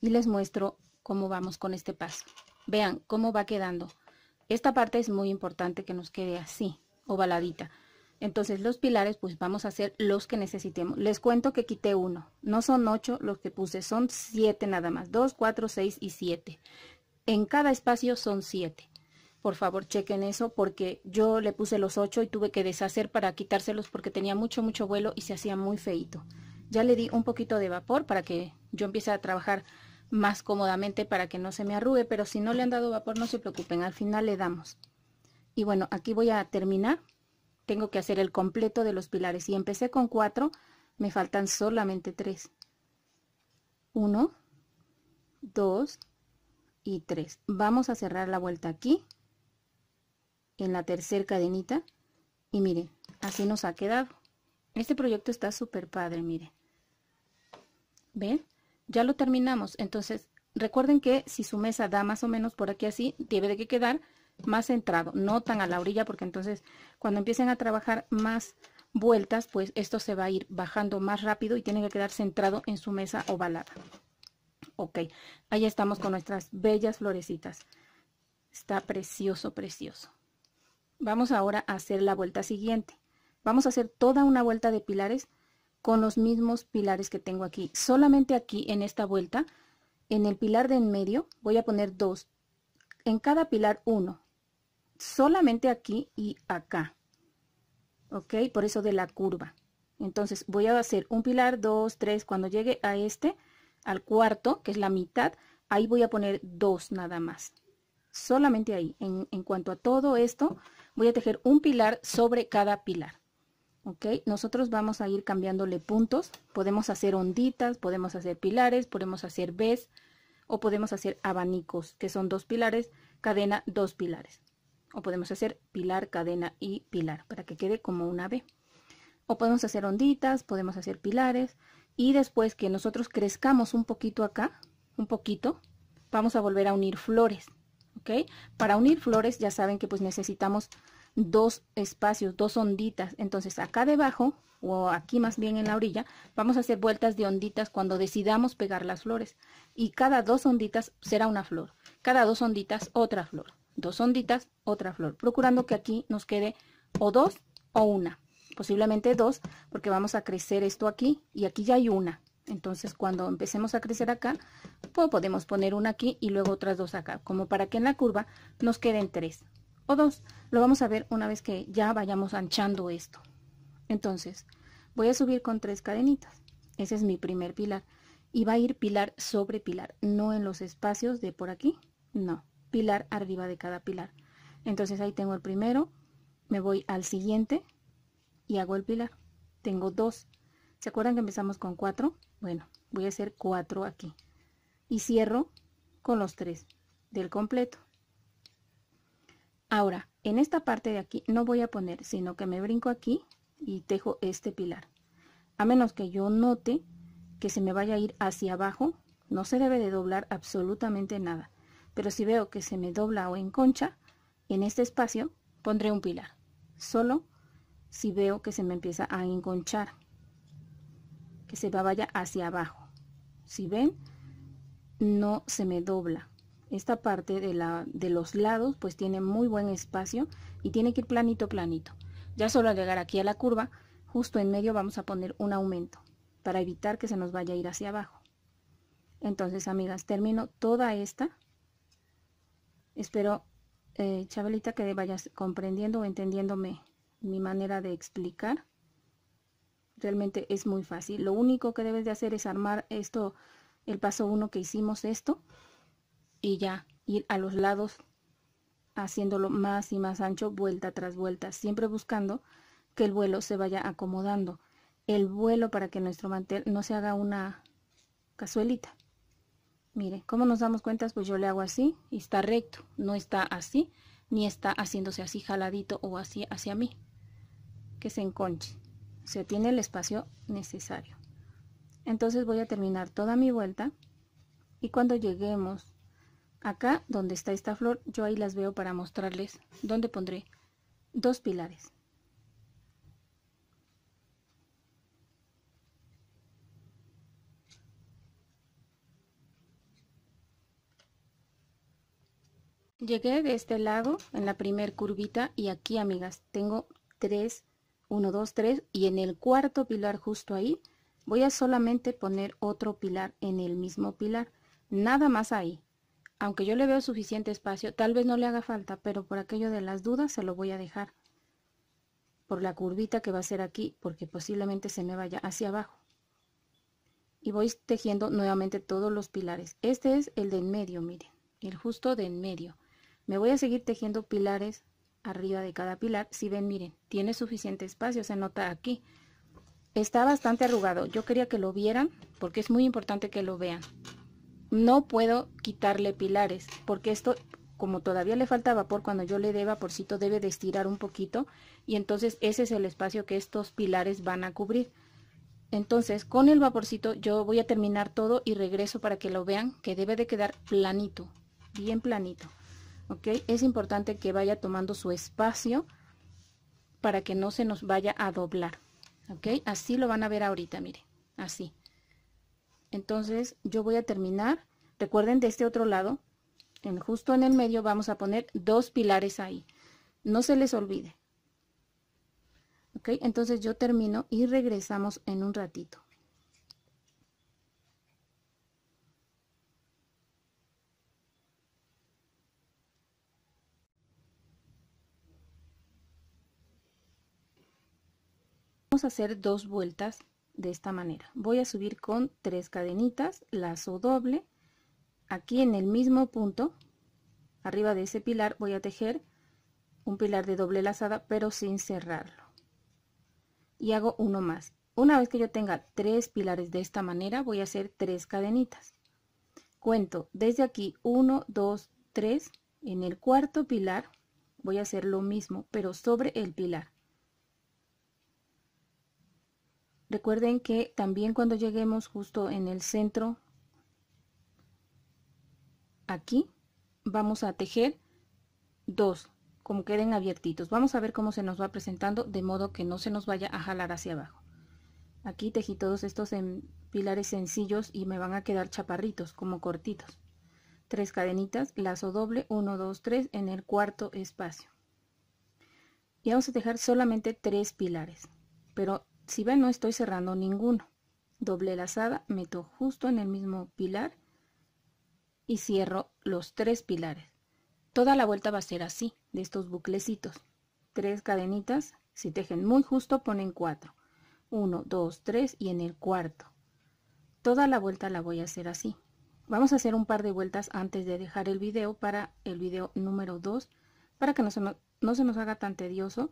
y les muestro cómo vamos con este paso. Vean cómo va quedando. Esta parte es muy importante que nos quede así, ovaladita. Entonces los pilares pues vamos a hacer los que necesitemos. Les cuento que quité uno. No son ocho los que puse, son siete nada más. Dos, cuatro, seis y siete. En cada espacio son siete. Por favor chequen eso porque yo le puse los ocho y tuve que deshacer para quitárselos porque tenía mucho, mucho vuelo y se hacía muy feito. Ya le di un poquito de vapor para que yo empiece a trabajar más cómodamente para que no se me arrugue, pero si no le han dado vapor no se preocupen, al final le damos. Y bueno, aquí voy a terminar tengo que hacer el completo de los pilares. Si empecé con 4, me faltan solamente tres. Uno, dos y tres. Vamos a cerrar la vuelta aquí, en la tercera cadenita. Y miren, así nos ha quedado. Este proyecto está súper padre, miren. ¿Ven? Ya lo terminamos. Entonces, recuerden que si su mesa da más o menos por aquí así, debe de que quedar más centrado, no tan a la orilla, porque entonces cuando empiecen a trabajar más vueltas, pues esto se va a ir bajando más rápido y tiene que quedar centrado en su mesa ovalada. Ok, ahí estamos con nuestras bellas florecitas. Está precioso, precioso. Vamos ahora a hacer la vuelta siguiente. Vamos a hacer toda una vuelta de pilares con los mismos pilares que tengo aquí. Solamente aquí en esta vuelta, en el pilar de en medio, voy a poner dos. En cada pilar uno solamente aquí y acá. ¿Ok? Por eso de la curva. Entonces voy a hacer un pilar, dos, tres. Cuando llegue a este, al cuarto, que es la mitad, ahí voy a poner dos nada más. Solamente ahí. En, cuanto a todo esto, voy a tejer un pilar sobre cada pilar. ¿Ok? Nosotros vamos a ir cambiándole puntos. Podemos hacer onditas, podemos hacer pilares, podemos hacer ves, o podemos hacer abanicos, que son dos pilares, cadena, dos pilares o podemos hacer pilar, cadena y pilar para que quede como una B. O podemos hacer onditas, podemos hacer pilares y después que nosotros crezcamos un poquito acá, un poquito, vamos a volver a unir flores, ¿ok? Para unir flores ya saben que pues necesitamos dos espacios, dos onditas, entonces acá debajo o aquí más bien en la orilla, vamos a hacer vueltas de onditas cuando decidamos pegar las flores y cada dos onditas será una flor, cada dos onditas otra flor dos onditas, otra flor, procurando que aquí nos quede o dos o una, posiblemente dos, porque vamos a crecer esto aquí y aquí ya hay una. Entonces cuando empecemos a crecer acá, pues, podemos poner una aquí y luego otras dos acá, como para que en la curva nos queden tres o dos. Lo vamos a ver una vez que ya vayamos anchando esto. Entonces voy a subir con tres cadenitas. Ese es mi primer pilar. Y va a ir pilar sobre pilar, no en los espacios de por aquí, no pilar arriba de cada pilar. Entonces ahí tengo el primero, me voy al siguiente y hago el pilar. Tengo dos. ¿Se acuerdan que empezamos con cuatro? Bueno, voy a hacer cuatro aquí. Y cierro con los tres del completo. Ahora, en esta parte de aquí no voy a poner, sino que me brinco aquí y tejo este pilar. A menos que yo note que se me vaya a ir hacia abajo, no se debe de doblar absolutamente nada pero si veo que se me dobla o enconcha, en este espacio pondré un pilar, solo si veo que se me empieza a enconchar, que se vaya hacia abajo. Si ven, no se me dobla. Esta parte de, la, de los lados pues tiene muy buen espacio y tiene que ir planito, planito. Ya solo al llegar aquí a la curva, justo en medio vamos a poner un aumento para evitar que se nos vaya a ir hacia abajo. Entonces, amigas, termino toda esta Espero, eh, Chabelita, que vayas comprendiendo o entendiéndome mi manera de explicar. Realmente es muy fácil. Lo único que debes de hacer es armar esto, el paso uno que hicimos esto, y ya ir a los lados haciéndolo más y más ancho, vuelta tras vuelta, siempre buscando que el vuelo se vaya acomodando. El vuelo para que nuestro mantel no se haga una cazuelita. Miren, ¿cómo nos damos cuenta? Pues yo le hago así y está recto, no está así, ni está haciéndose así jaladito o así hacia mí, que se enconche. se tiene el espacio necesario. Entonces voy a terminar toda mi vuelta y cuando lleguemos acá donde está esta flor, yo ahí las veo para mostrarles dónde pondré dos pilares. Llegué de este lado en la primer curvita y aquí, amigas, tengo 3, 1, 2, 3 y en el cuarto pilar justo ahí voy a solamente poner otro pilar en el mismo pilar, nada más ahí. Aunque yo le veo suficiente espacio, tal vez no le haga falta, pero por aquello de las dudas se lo voy a dejar. Por la curvita que va a ser aquí, porque posiblemente se me vaya hacia abajo. Y voy tejiendo nuevamente todos los pilares. Este es el de en medio, miren, el justo de en medio me voy a seguir tejiendo pilares arriba de cada pilar. Si ven, miren, tiene suficiente espacio, se nota aquí. Está bastante arrugado. Yo quería que lo vieran porque es muy importante que lo vean. No puedo quitarle pilares porque esto, como todavía le falta vapor, cuando yo le dé vaporcito debe de estirar un poquito y entonces ese es el espacio que estos pilares van a cubrir. Entonces, con el vaporcito yo voy a terminar todo y regreso para que lo vean que debe de quedar planito, bien planito. ¿ok? Es importante que vaya tomando su espacio para que no se nos vaya a doblar, ¿ok? Así lo van a ver ahorita, miren, así. Entonces yo voy a terminar, recuerden de este otro lado, en, justo en el medio vamos a poner dos pilares ahí, no se les olvide. ¿Ok? Entonces yo termino y regresamos en un ratito. a hacer dos vueltas de esta manera. Voy a subir con tres cadenitas, lazo doble. Aquí en el mismo punto, arriba de ese pilar, voy a tejer un pilar de doble lazada, pero sin cerrarlo. Y hago uno más. Una vez que yo tenga tres pilares de esta manera, voy a hacer tres cadenitas. Cuento desde aquí 1, 2, 3. En el cuarto pilar voy a hacer lo mismo, pero sobre el pilar. Recuerden que también cuando lleguemos justo en el centro, aquí, vamos a tejer dos, como queden abiertitos. Vamos a ver cómo se nos va presentando, de modo que no se nos vaya a jalar hacia abajo. Aquí tejí todos estos en em, pilares sencillos y me van a quedar chaparritos, como cortitos. Tres cadenitas, lazo doble, uno, dos, tres, en el cuarto espacio. Y vamos a dejar solamente tres pilares, pero si ven no estoy cerrando ninguno doble lazada meto justo en el mismo pilar y cierro los tres pilares toda la vuelta va a ser así de estos buclecitos tres cadenitas si tejen muy justo ponen cuatro Uno, dos, tres y en el cuarto toda la vuelta la voy a hacer así vamos a hacer un par de vueltas antes de dejar el video para el video número 2 para que no se, nos, no se nos haga tan tedioso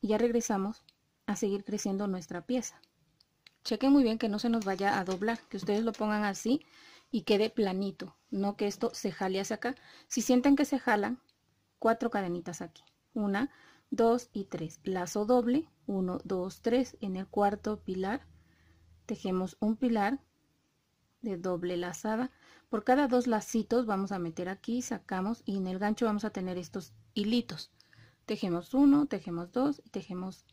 y ya regresamos a seguir creciendo nuestra pieza. cheque muy bien que no se nos vaya a doblar, que ustedes lo pongan así y quede planito, no que esto se jale hacia acá. Si sienten que se jalan, cuatro cadenitas aquí, una, dos y tres. Lazo doble, uno, dos, tres, en el cuarto pilar tejemos un pilar de doble lazada. Por cada dos lacitos vamos a meter aquí, sacamos y en el gancho vamos a tener estos hilitos. Tejemos uno, tejemos dos y tejemos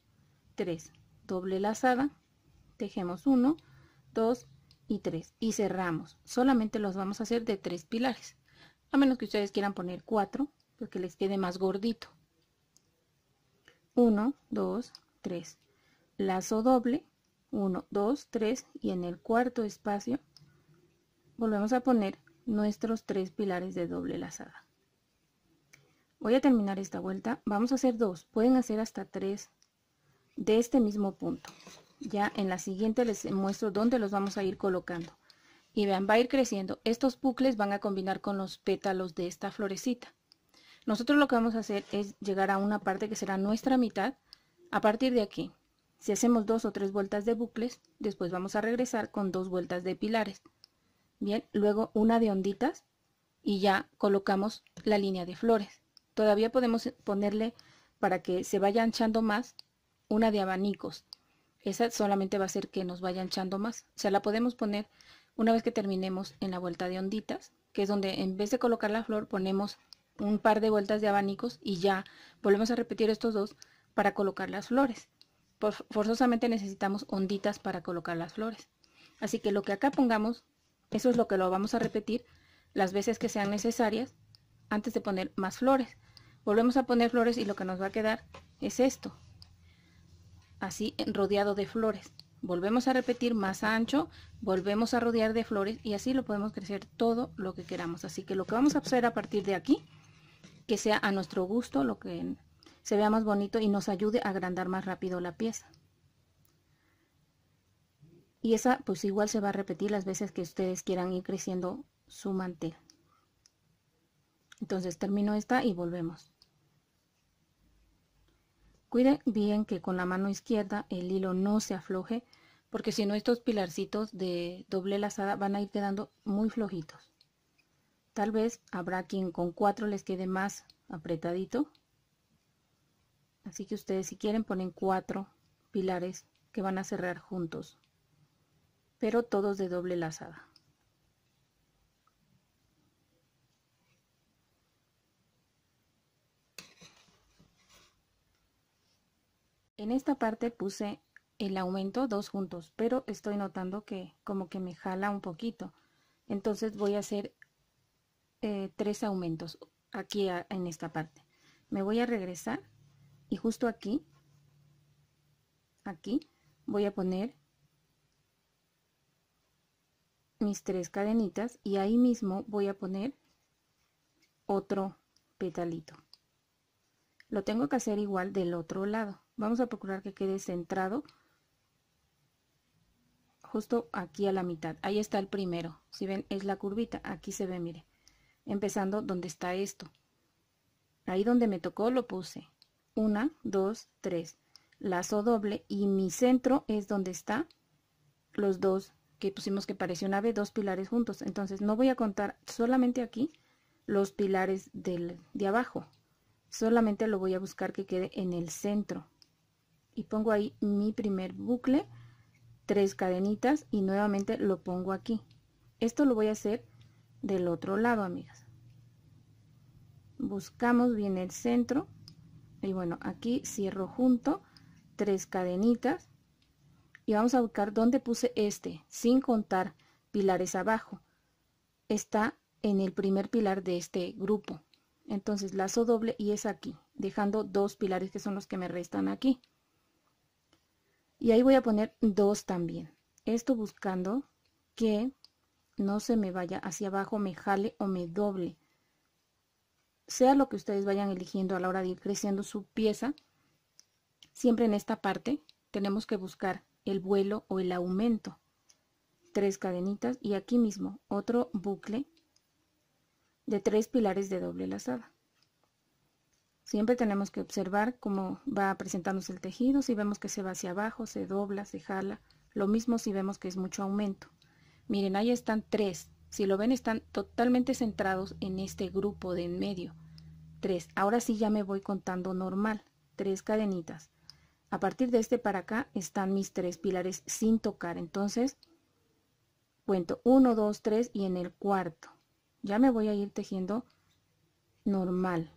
3 doble lazada tejemos 1 2 y 3 y cerramos solamente los vamos a hacer de 3 pilares a menos que ustedes quieran poner 4 porque les quede más gordito 1 2 3 lazo doble 1 2 3 y en el cuarto espacio volvemos a poner nuestros 3 pilares de doble lazada voy a terminar esta vuelta vamos a hacer 2 pueden hacer hasta 3 de este mismo punto. Ya en la siguiente les muestro dónde los vamos a ir colocando. Y vean, va a ir creciendo. Estos bucles van a combinar con los pétalos de esta florecita. Nosotros lo que vamos a hacer es llegar a una parte que será nuestra mitad a partir de aquí. Si hacemos dos o tres vueltas de bucles, después vamos a regresar con dos vueltas de pilares. Bien, luego una de onditas y ya colocamos la línea de flores. Todavía podemos ponerle para que se vaya anchando más una de abanicos. Esa solamente va a hacer que nos vaya anchando más. O sea, la podemos poner una vez que terminemos en la vuelta de onditas, que es donde en vez de colocar la flor ponemos un par de vueltas de abanicos y ya volvemos a repetir estos dos para colocar las flores. forzosamente necesitamos onditas para colocar las flores. Así que lo que acá pongamos, eso es lo que lo vamos a repetir las veces que sean necesarias antes de poner más flores. Volvemos a poner flores y lo que nos va a quedar es esto así rodeado de flores. Volvemos a repetir más ancho, volvemos a rodear de flores y así lo podemos crecer todo lo que queramos. Así que lo que vamos a hacer a partir de aquí, que sea a nuestro gusto, lo que se vea más bonito y nos ayude a agrandar más rápido la pieza. Y esa pues igual se va a repetir las veces que ustedes quieran ir creciendo su mantel. Entonces termino esta y volvemos. Cuiden bien que con la mano izquierda el hilo no se afloje porque si no estos pilarcitos de doble lazada van a ir quedando muy flojitos. Tal vez habrá quien con cuatro les quede más apretadito. Así que ustedes si quieren ponen cuatro pilares que van a cerrar juntos, pero todos de doble lazada. En esta parte puse el aumento dos juntos, pero estoy notando que como que me jala un poquito. Entonces voy a hacer eh, tres aumentos aquí en esta parte. Me voy a regresar y justo aquí, aquí, voy a poner mis tres cadenitas y ahí mismo voy a poner otro petalito. Lo tengo que hacer igual del otro lado. Vamos a procurar que quede centrado justo aquí a la mitad. Ahí está el primero. Si ven, es la curvita. Aquí se ve, mire. Empezando donde está esto. Ahí donde me tocó lo puse. Una, dos, tres. Lazo doble y mi centro es donde está los dos que pusimos que pareció una ave, dos pilares juntos. Entonces no voy a contar solamente aquí los pilares del, de abajo. Solamente lo voy a buscar que quede en el centro pongo ahí mi primer bucle tres cadenitas y nuevamente lo pongo aquí esto lo voy a hacer del otro lado amigas buscamos bien el centro y bueno aquí cierro junto tres cadenitas y vamos a buscar dónde puse este sin contar pilares abajo está en el primer pilar de este grupo entonces lazo doble y es aquí dejando dos pilares que son los que me restan aquí y ahí voy a poner dos también. Esto buscando que no se me vaya hacia abajo, me jale o me doble. Sea lo que ustedes vayan eligiendo a la hora de ir creciendo su pieza, siempre en esta parte tenemos que buscar el vuelo o el aumento. Tres cadenitas y aquí mismo otro bucle de tres pilares de doble lazada. Siempre tenemos que observar cómo va presentándose el tejido, si vemos que se va hacia abajo, se dobla, se jala. Lo mismo si vemos que es mucho aumento. Miren, ahí están tres. Si lo ven, están totalmente centrados en este grupo de en medio. Tres. Ahora sí ya me voy contando normal. Tres cadenitas. A partir de este para acá están mis tres pilares sin tocar. Entonces, cuento 1, 2, 3 y en el cuarto. Ya me voy a ir tejiendo normal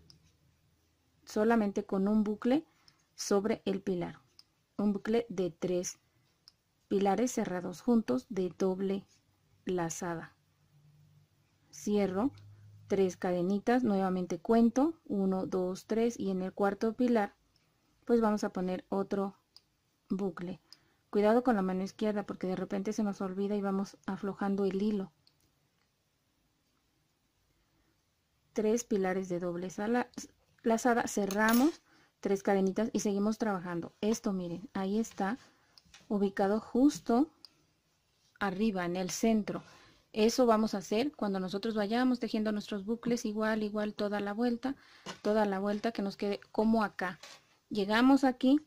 solamente con un bucle sobre el pilar. Un bucle de tres pilares cerrados juntos de doble lazada. Cierro tres cadenitas, nuevamente cuento Uno, dos, tres. y en el cuarto pilar pues vamos a poner otro bucle. Cuidado con la mano izquierda porque de repente se nos olvida y vamos aflojando el hilo. Tres pilares de doble, sala, plazada cerramos tres cadenitas y seguimos trabajando esto miren ahí está ubicado justo arriba en el centro eso vamos a hacer cuando nosotros vayamos tejiendo nuestros bucles igual igual toda la vuelta toda la vuelta que nos quede como acá llegamos aquí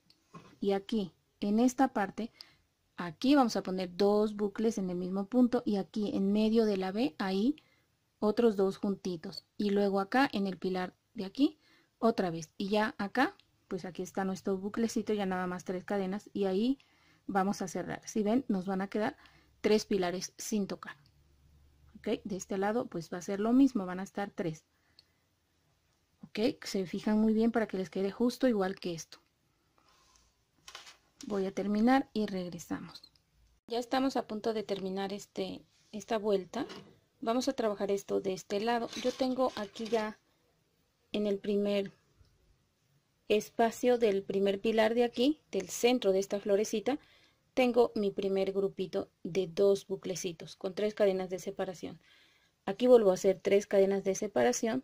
y aquí en esta parte aquí vamos a poner dos bucles en el mismo punto y aquí en medio de la B ahí otros dos juntitos y luego acá en el pilar de aquí otra vez y ya acá pues aquí está nuestro buclecito ya nada más tres cadenas y ahí vamos a cerrar si ven nos van a quedar tres pilares sin tocar ok de este lado pues va a ser lo mismo van a estar tres ok se fijan muy bien para que les quede justo igual que esto voy a terminar y regresamos ya estamos a punto de terminar este esta vuelta vamos a trabajar esto de este lado yo tengo aquí ya en el primer espacio del primer pilar de aquí, del centro de esta florecita, tengo mi primer grupito de dos buclecitos con tres cadenas de separación. Aquí vuelvo a hacer tres cadenas de separación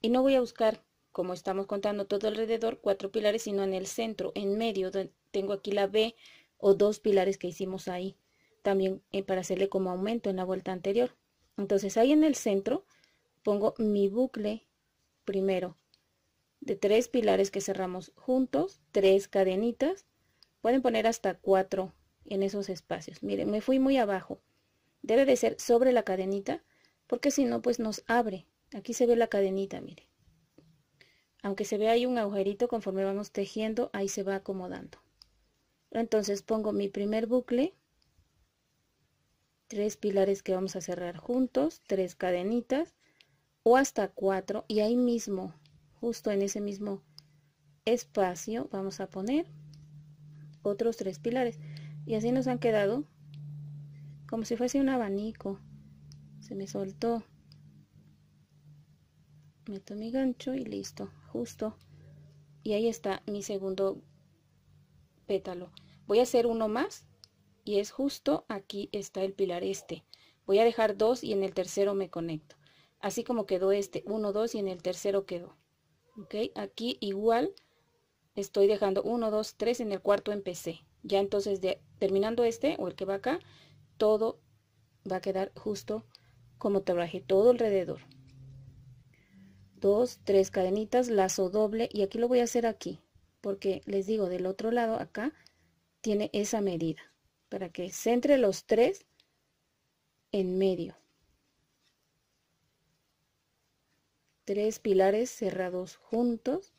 y no voy a buscar, como estamos contando todo alrededor, cuatro pilares, sino en el centro, en medio, donde tengo aquí la B o dos pilares que hicimos ahí, también eh, para hacerle como aumento en la vuelta anterior. Entonces ahí en el centro pongo mi bucle primero de tres pilares que cerramos juntos, tres cadenitas. Pueden poner hasta cuatro en esos espacios. Miren, me fui muy abajo. Debe de ser sobre la cadenita porque si no, pues nos abre. Aquí se ve la cadenita, miren. Aunque se ve ahí un agujerito, conforme vamos tejiendo, ahí se va acomodando. Entonces pongo mi primer bucle, tres pilares que vamos a cerrar juntos, tres cadenitas, o hasta cuatro, y ahí mismo, justo en ese mismo espacio, vamos a poner otros tres pilares. Y así nos han quedado como si fuese un abanico. Se me soltó. Meto mi gancho y listo, justo. Y ahí está mi segundo pétalo. Voy a hacer uno más y es justo aquí está el pilar este. Voy a dejar dos y en el tercero me conecto así como quedó este 1 2 y en el tercero quedó ok aquí igual estoy dejando 1 2 3 en el cuarto empecé ya entonces terminando este o el que va acá todo va a quedar justo como trabajé todo alrededor dos tres cadenitas lazo doble y aquí lo voy a hacer aquí porque les digo del otro lado acá tiene esa medida para que entre los tres en medio tres pilares cerrados juntos.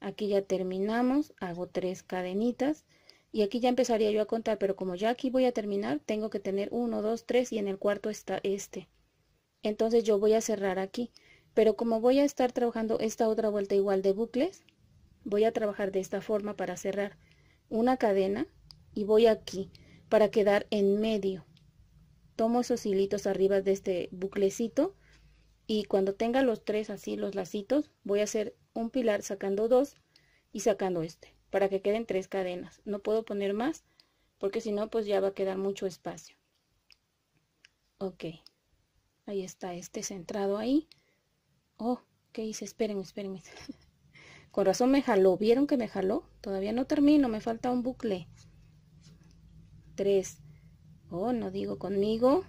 Aquí ya terminamos, hago tres cadenitas y aquí ya empezaría yo a contar, pero como ya aquí voy a terminar, tengo que tener uno 2, tres y en el cuarto está este. Entonces yo voy a cerrar aquí, pero como voy a estar trabajando esta otra vuelta igual de bucles, voy a trabajar de esta forma para cerrar una cadena y voy aquí para quedar en medio. Tomo esos hilitos arriba de este buclecito y cuando tenga los tres así los lacitos voy a hacer un pilar sacando dos y sacando este para que queden tres cadenas no puedo poner más porque si no pues ya va a quedar mucho espacio ok ahí está este centrado ahí oh ¿qué hice esperen espérenme con razón me jaló vieron que me jaló todavía no termino me falta un bucle tres oh no digo conmigo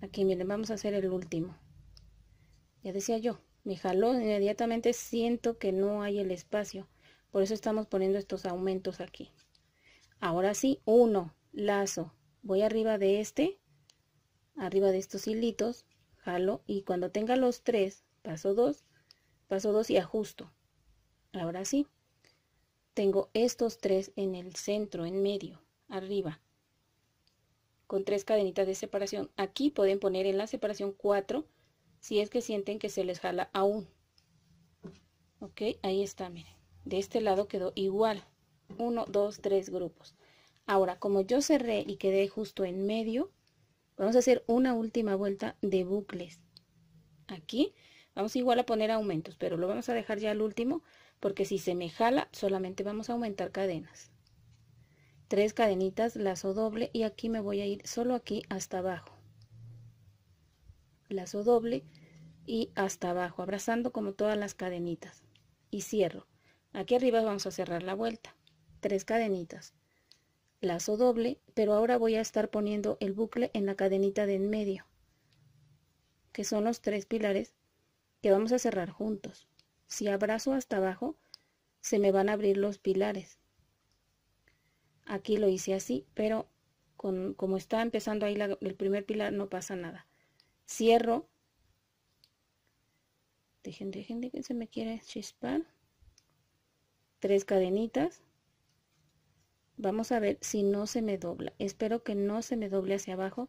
aquí miren vamos a hacer el último ya decía yo, me jaló, inmediatamente siento que no hay el espacio. Por eso estamos poniendo estos aumentos aquí. Ahora sí, uno, lazo. Voy arriba de este, arriba de estos hilitos, jalo y cuando tenga los tres, paso dos, paso dos y ajusto. Ahora sí, tengo estos tres en el centro, en medio, arriba, con tres cadenitas de separación. Aquí pueden poner en la separación cuatro si es que sienten que se les jala aún. Ok, ahí está, miren. De este lado quedó igual. 1, dos, tres grupos. Ahora, como yo cerré y quedé justo en medio, vamos a hacer una última vuelta de bucles. Aquí vamos igual a poner aumentos, pero lo vamos a dejar ya al último, porque si se me jala, solamente vamos a aumentar cadenas. Tres cadenitas, lazo doble, y aquí me voy a ir solo aquí hasta abajo lazo doble y hasta abajo, abrazando como todas las cadenitas. Y cierro. Aquí arriba vamos a cerrar la vuelta. Tres cadenitas. Lazo doble, pero ahora voy a estar poniendo el bucle en la cadenita de en medio, que son los tres pilares que vamos a cerrar juntos. Si abrazo hasta abajo, se me van a abrir los pilares. Aquí lo hice así, pero con, como está empezando ahí el primer pilar no pasa nada cierro. Dejen, dejen, de que se me quiere chispar. Tres cadenitas. Vamos a ver si no se me dobla. Espero que no se me doble hacia abajo.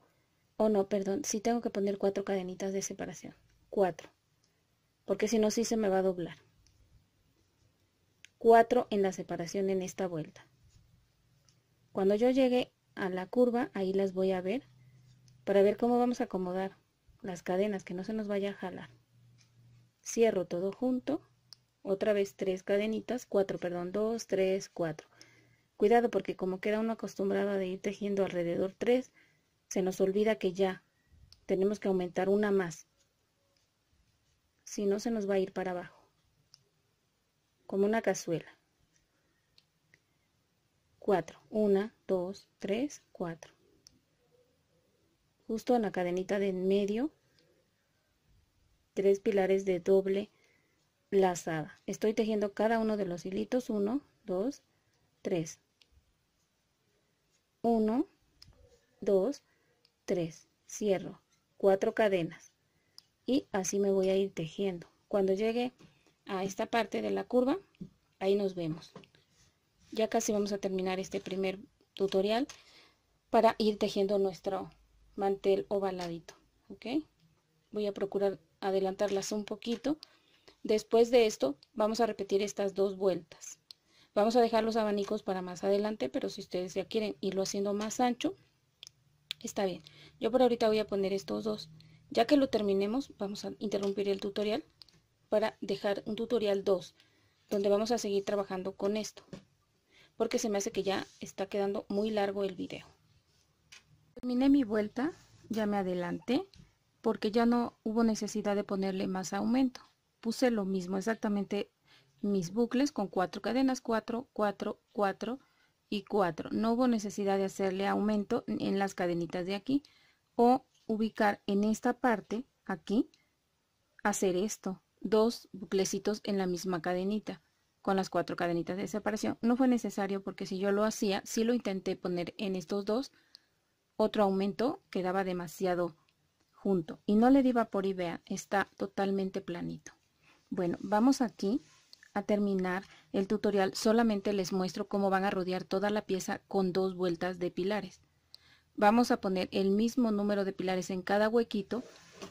O no, perdón, si tengo que poner cuatro cadenitas de separación. Cuatro. Porque si no, sí se me va a doblar. Cuatro en la separación en esta vuelta. Cuando yo llegue a la curva, ahí las voy a ver para ver cómo vamos a acomodar las cadenas que no se nos vaya a jalar cierro todo junto otra vez tres cadenitas cuatro perdón dos tres cuatro cuidado porque como queda uno acostumbrado de ir tejiendo alrededor tres se nos olvida que ya tenemos que aumentar una más si no se nos va a ir para abajo como una cazuela 4 1 2 3 4 justo en la cadenita de en medio tres pilares de doble lazada estoy tejiendo cada uno de los hilitos 1 2 3 1 2 3 cierro cuatro cadenas y así me voy a ir tejiendo cuando llegue a esta parte de la curva ahí nos vemos ya casi vamos a terminar este primer tutorial para ir tejiendo nuestro mantel ovaladito ok voy a procurar adelantarlas un poquito después de esto vamos a repetir estas dos vueltas vamos a dejar los abanicos para más adelante pero si ustedes ya quieren irlo haciendo más ancho está bien yo por ahorita voy a poner estos dos ya que lo terminemos vamos a interrumpir el tutorial para dejar un tutorial 2 donde vamos a seguir trabajando con esto porque se me hace que ya está quedando muy largo el video Terminé mi vuelta, ya me adelanté, porque ya no hubo necesidad de ponerle más aumento. Puse lo mismo, exactamente mis bucles con cuatro cadenas, cuatro, cuatro, cuatro y cuatro. No hubo necesidad de hacerle aumento en las cadenitas de aquí o ubicar en esta parte, aquí, hacer esto, dos buclecitos en la misma cadenita con las cuatro cadenitas de separación. No fue necesario porque si yo lo hacía, si lo intenté poner en estos dos, otro aumento quedaba demasiado junto y no le di vapor idea está totalmente planito. Bueno, vamos aquí a terminar el tutorial. Solamente les muestro cómo van a rodear toda la pieza con dos vueltas de pilares. Vamos a poner el mismo número de pilares en cada huequito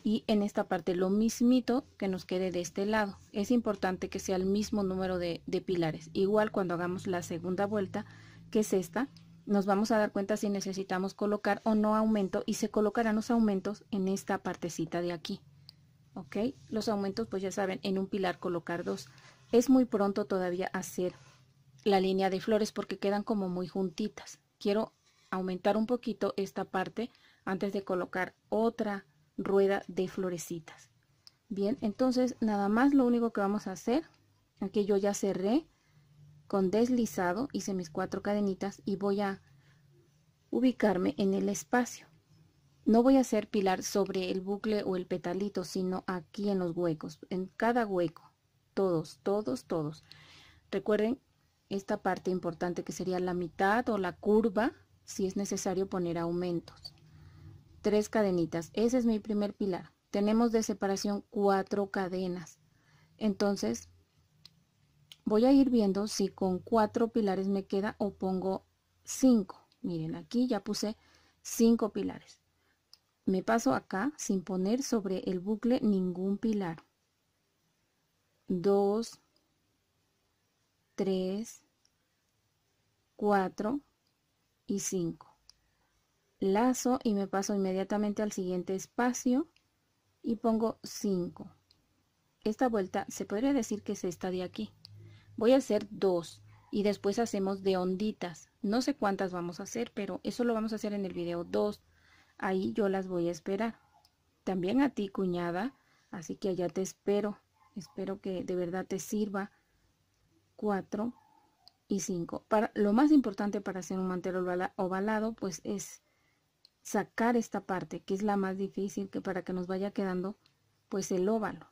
y en esta parte lo mismito que nos quede de este lado. Es importante que sea el mismo número de, de pilares. Igual cuando hagamos la segunda vuelta, que es esta, nos vamos a dar cuenta si necesitamos colocar o no aumento y se colocarán los aumentos en esta partecita de aquí. ¿Ok? Los aumentos, pues ya saben, en un pilar colocar dos. Es muy pronto todavía hacer la línea de flores porque quedan como muy juntitas. Quiero aumentar un poquito esta parte antes de colocar otra rueda de florecitas. Bien, entonces nada más lo único que vamos a hacer, aquí yo ya cerré con deslizado hice mis cuatro cadenitas y voy a ubicarme en el espacio. No voy a hacer pilar sobre el bucle o el petalito, sino aquí en los huecos, en cada hueco, todos, todos, todos. Recuerden esta parte importante que sería la mitad o la curva, si es necesario poner aumentos. Tres cadenitas, ese es mi primer pilar. Tenemos de separación cuatro cadenas. Entonces, voy a ir viendo si con cuatro pilares me queda o pongo cinco. Miren, aquí ya puse cinco pilares. Me paso acá sin poner sobre el bucle ningún pilar. 2, 3, 4 y 5. Lazo y me paso inmediatamente al siguiente espacio y pongo 5. Esta vuelta se podría decir que es esta de aquí voy a hacer dos y después hacemos de onditas. No sé cuántas vamos a hacer, pero eso lo vamos a hacer en el video 2. Ahí yo las voy a esperar. También a ti, cuñada, así que allá te espero. Espero que de verdad te sirva. 4 y 5. Para, lo más importante para hacer un mantel ovalado, pues es sacar esta parte, que es la más difícil, que para que nos vaya quedando, pues el óvalo.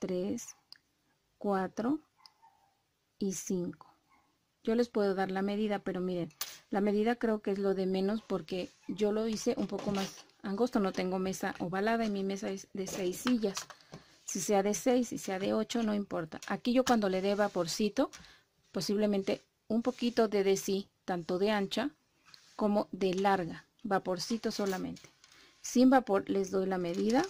3, 4 y 5. Yo les puedo dar la medida, pero miren, la medida creo que es lo de menos porque yo lo hice un poco más angosto. No tengo mesa ovalada y mi mesa es de 6 sillas. Si sea de 6, si sea de 8, no importa. Aquí yo cuando le dé vaporcito, posiblemente un poquito de de sí, tanto de ancha como de larga. Vaporcito solamente. Sin vapor les doy la medida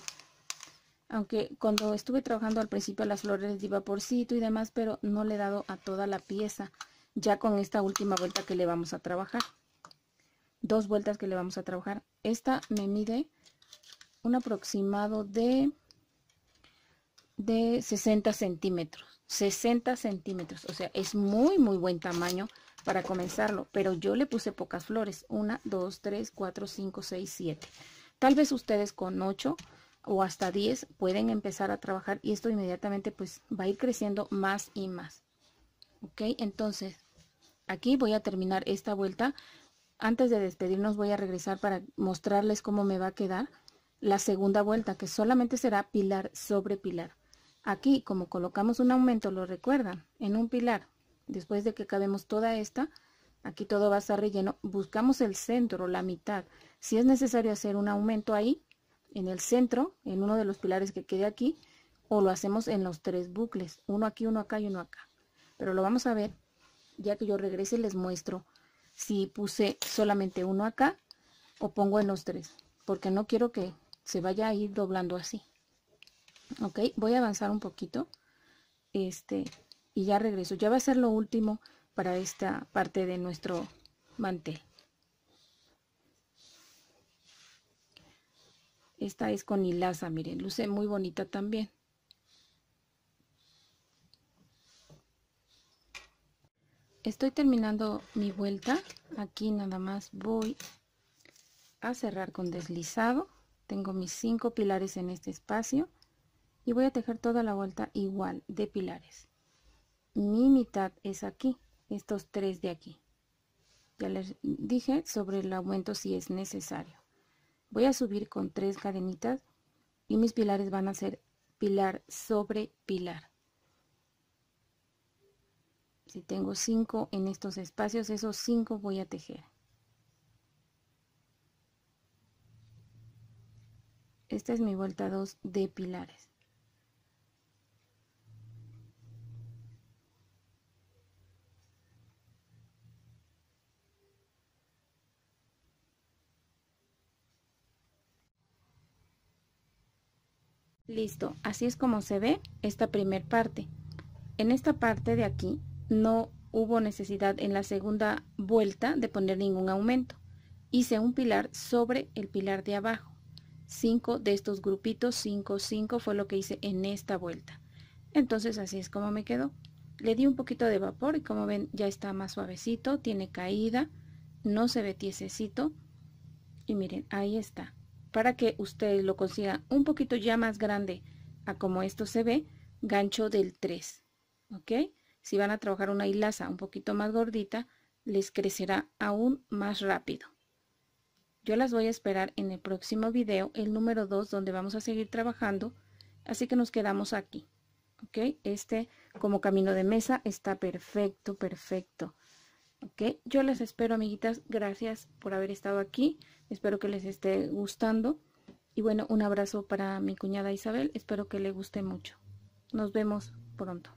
aunque cuando estuve trabajando al principio las flores de vaporcito y demás, pero no le he dado a toda la pieza, ya con esta última vuelta que le vamos a trabajar. Dos vueltas que le vamos a trabajar. Esta me mide un aproximado de, de 60 centímetros. 60 centímetros, o sea, es muy, muy buen tamaño para comenzarlo, pero yo le puse pocas flores, Una, dos, tres, cuatro, cinco, seis, siete. Tal vez ustedes con ocho o hasta 10 pueden empezar a trabajar y esto inmediatamente pues va a ir creciendo más y más. Ok, entonces aquí voy a terminar esta vuelta. Antes de despedirnos voy a regresar para mostrarles cómo me va a quedar la segunda vuelta que solamente será pilar sobre pilar. Aquí como colocamos un aumento, lo recuerdan, en un pilar, después de que acabemos toda esta, aquí todo va a estar relleno, buscamos el centro, la mitad. Si es necesario hacer un aumento ahí, en el centro, en uno de los pilares que quede aquí, o lo hacemos en los tres bucles, uno aquí, uno acá y uno acá. Pero lo vamos a ver, ya que yo regrese les muestro si puse solamente uno acá o pongo en los tres, porque no quiero que se vaya a ir doblando así. Ok, voy a avanzar un poquito este y ya regreso. Ya va a ser lo último para esta parte de nuestro mantel. Esta es con hilaza, miren, luce muy bonita también. Estoy terminando mi vuelta. Aquí nada más voy a cerrar con deslizado. Tengo mis cinco pilares en este espacio y voy a tejer toda la vuelta igual de pilares. Mi mitad es aquí, estos tres de aquí. Ya les dije sobre el aumento si es necesario. Voy a subir con tres cadenitas y mis pilares van a ser pilar sobre pilar. Si tengo cinco en estos espacios, esos cinco voy a tejer. Esta es mi vuelta 2 de pilares. Listo, así es como se ve esta primer parte. En esta parte de aquí no hubo necesidad en la segunda vuelta de poner ningún aumento. Hice un pilar sobre el pilar de abajo. 5 de estos grupitos, 5, 5 fue lo que hice en esta vuelta. Entonces así es como me quedó. Le di un poquito de vapor y como ven ya está más suavecito, tiene caída, no se ve tiesecito. Y miren, ahí está para que ustedes lo consigan un poquito ya más grande a como esto se ve, gancho del 3, ¿ok? Si van a trabajar una hilaza un poquito más gordita, les crecerá aún más rápido. Yo las voy a esperar en el próximo video, el número 2, donde vamos a seguir trabajando, así que nos quedamos aquí, ¿ok? Este como camino de mesa está perfecto, perfecto, ¿ok? Yo las espero, amiguitas, gracias por haber estado aquí. Espero que les esté gustando. Y bueno, un abrazo para mi cuñada Isabel. Espero que le guste mucho. Nos vemos pronto.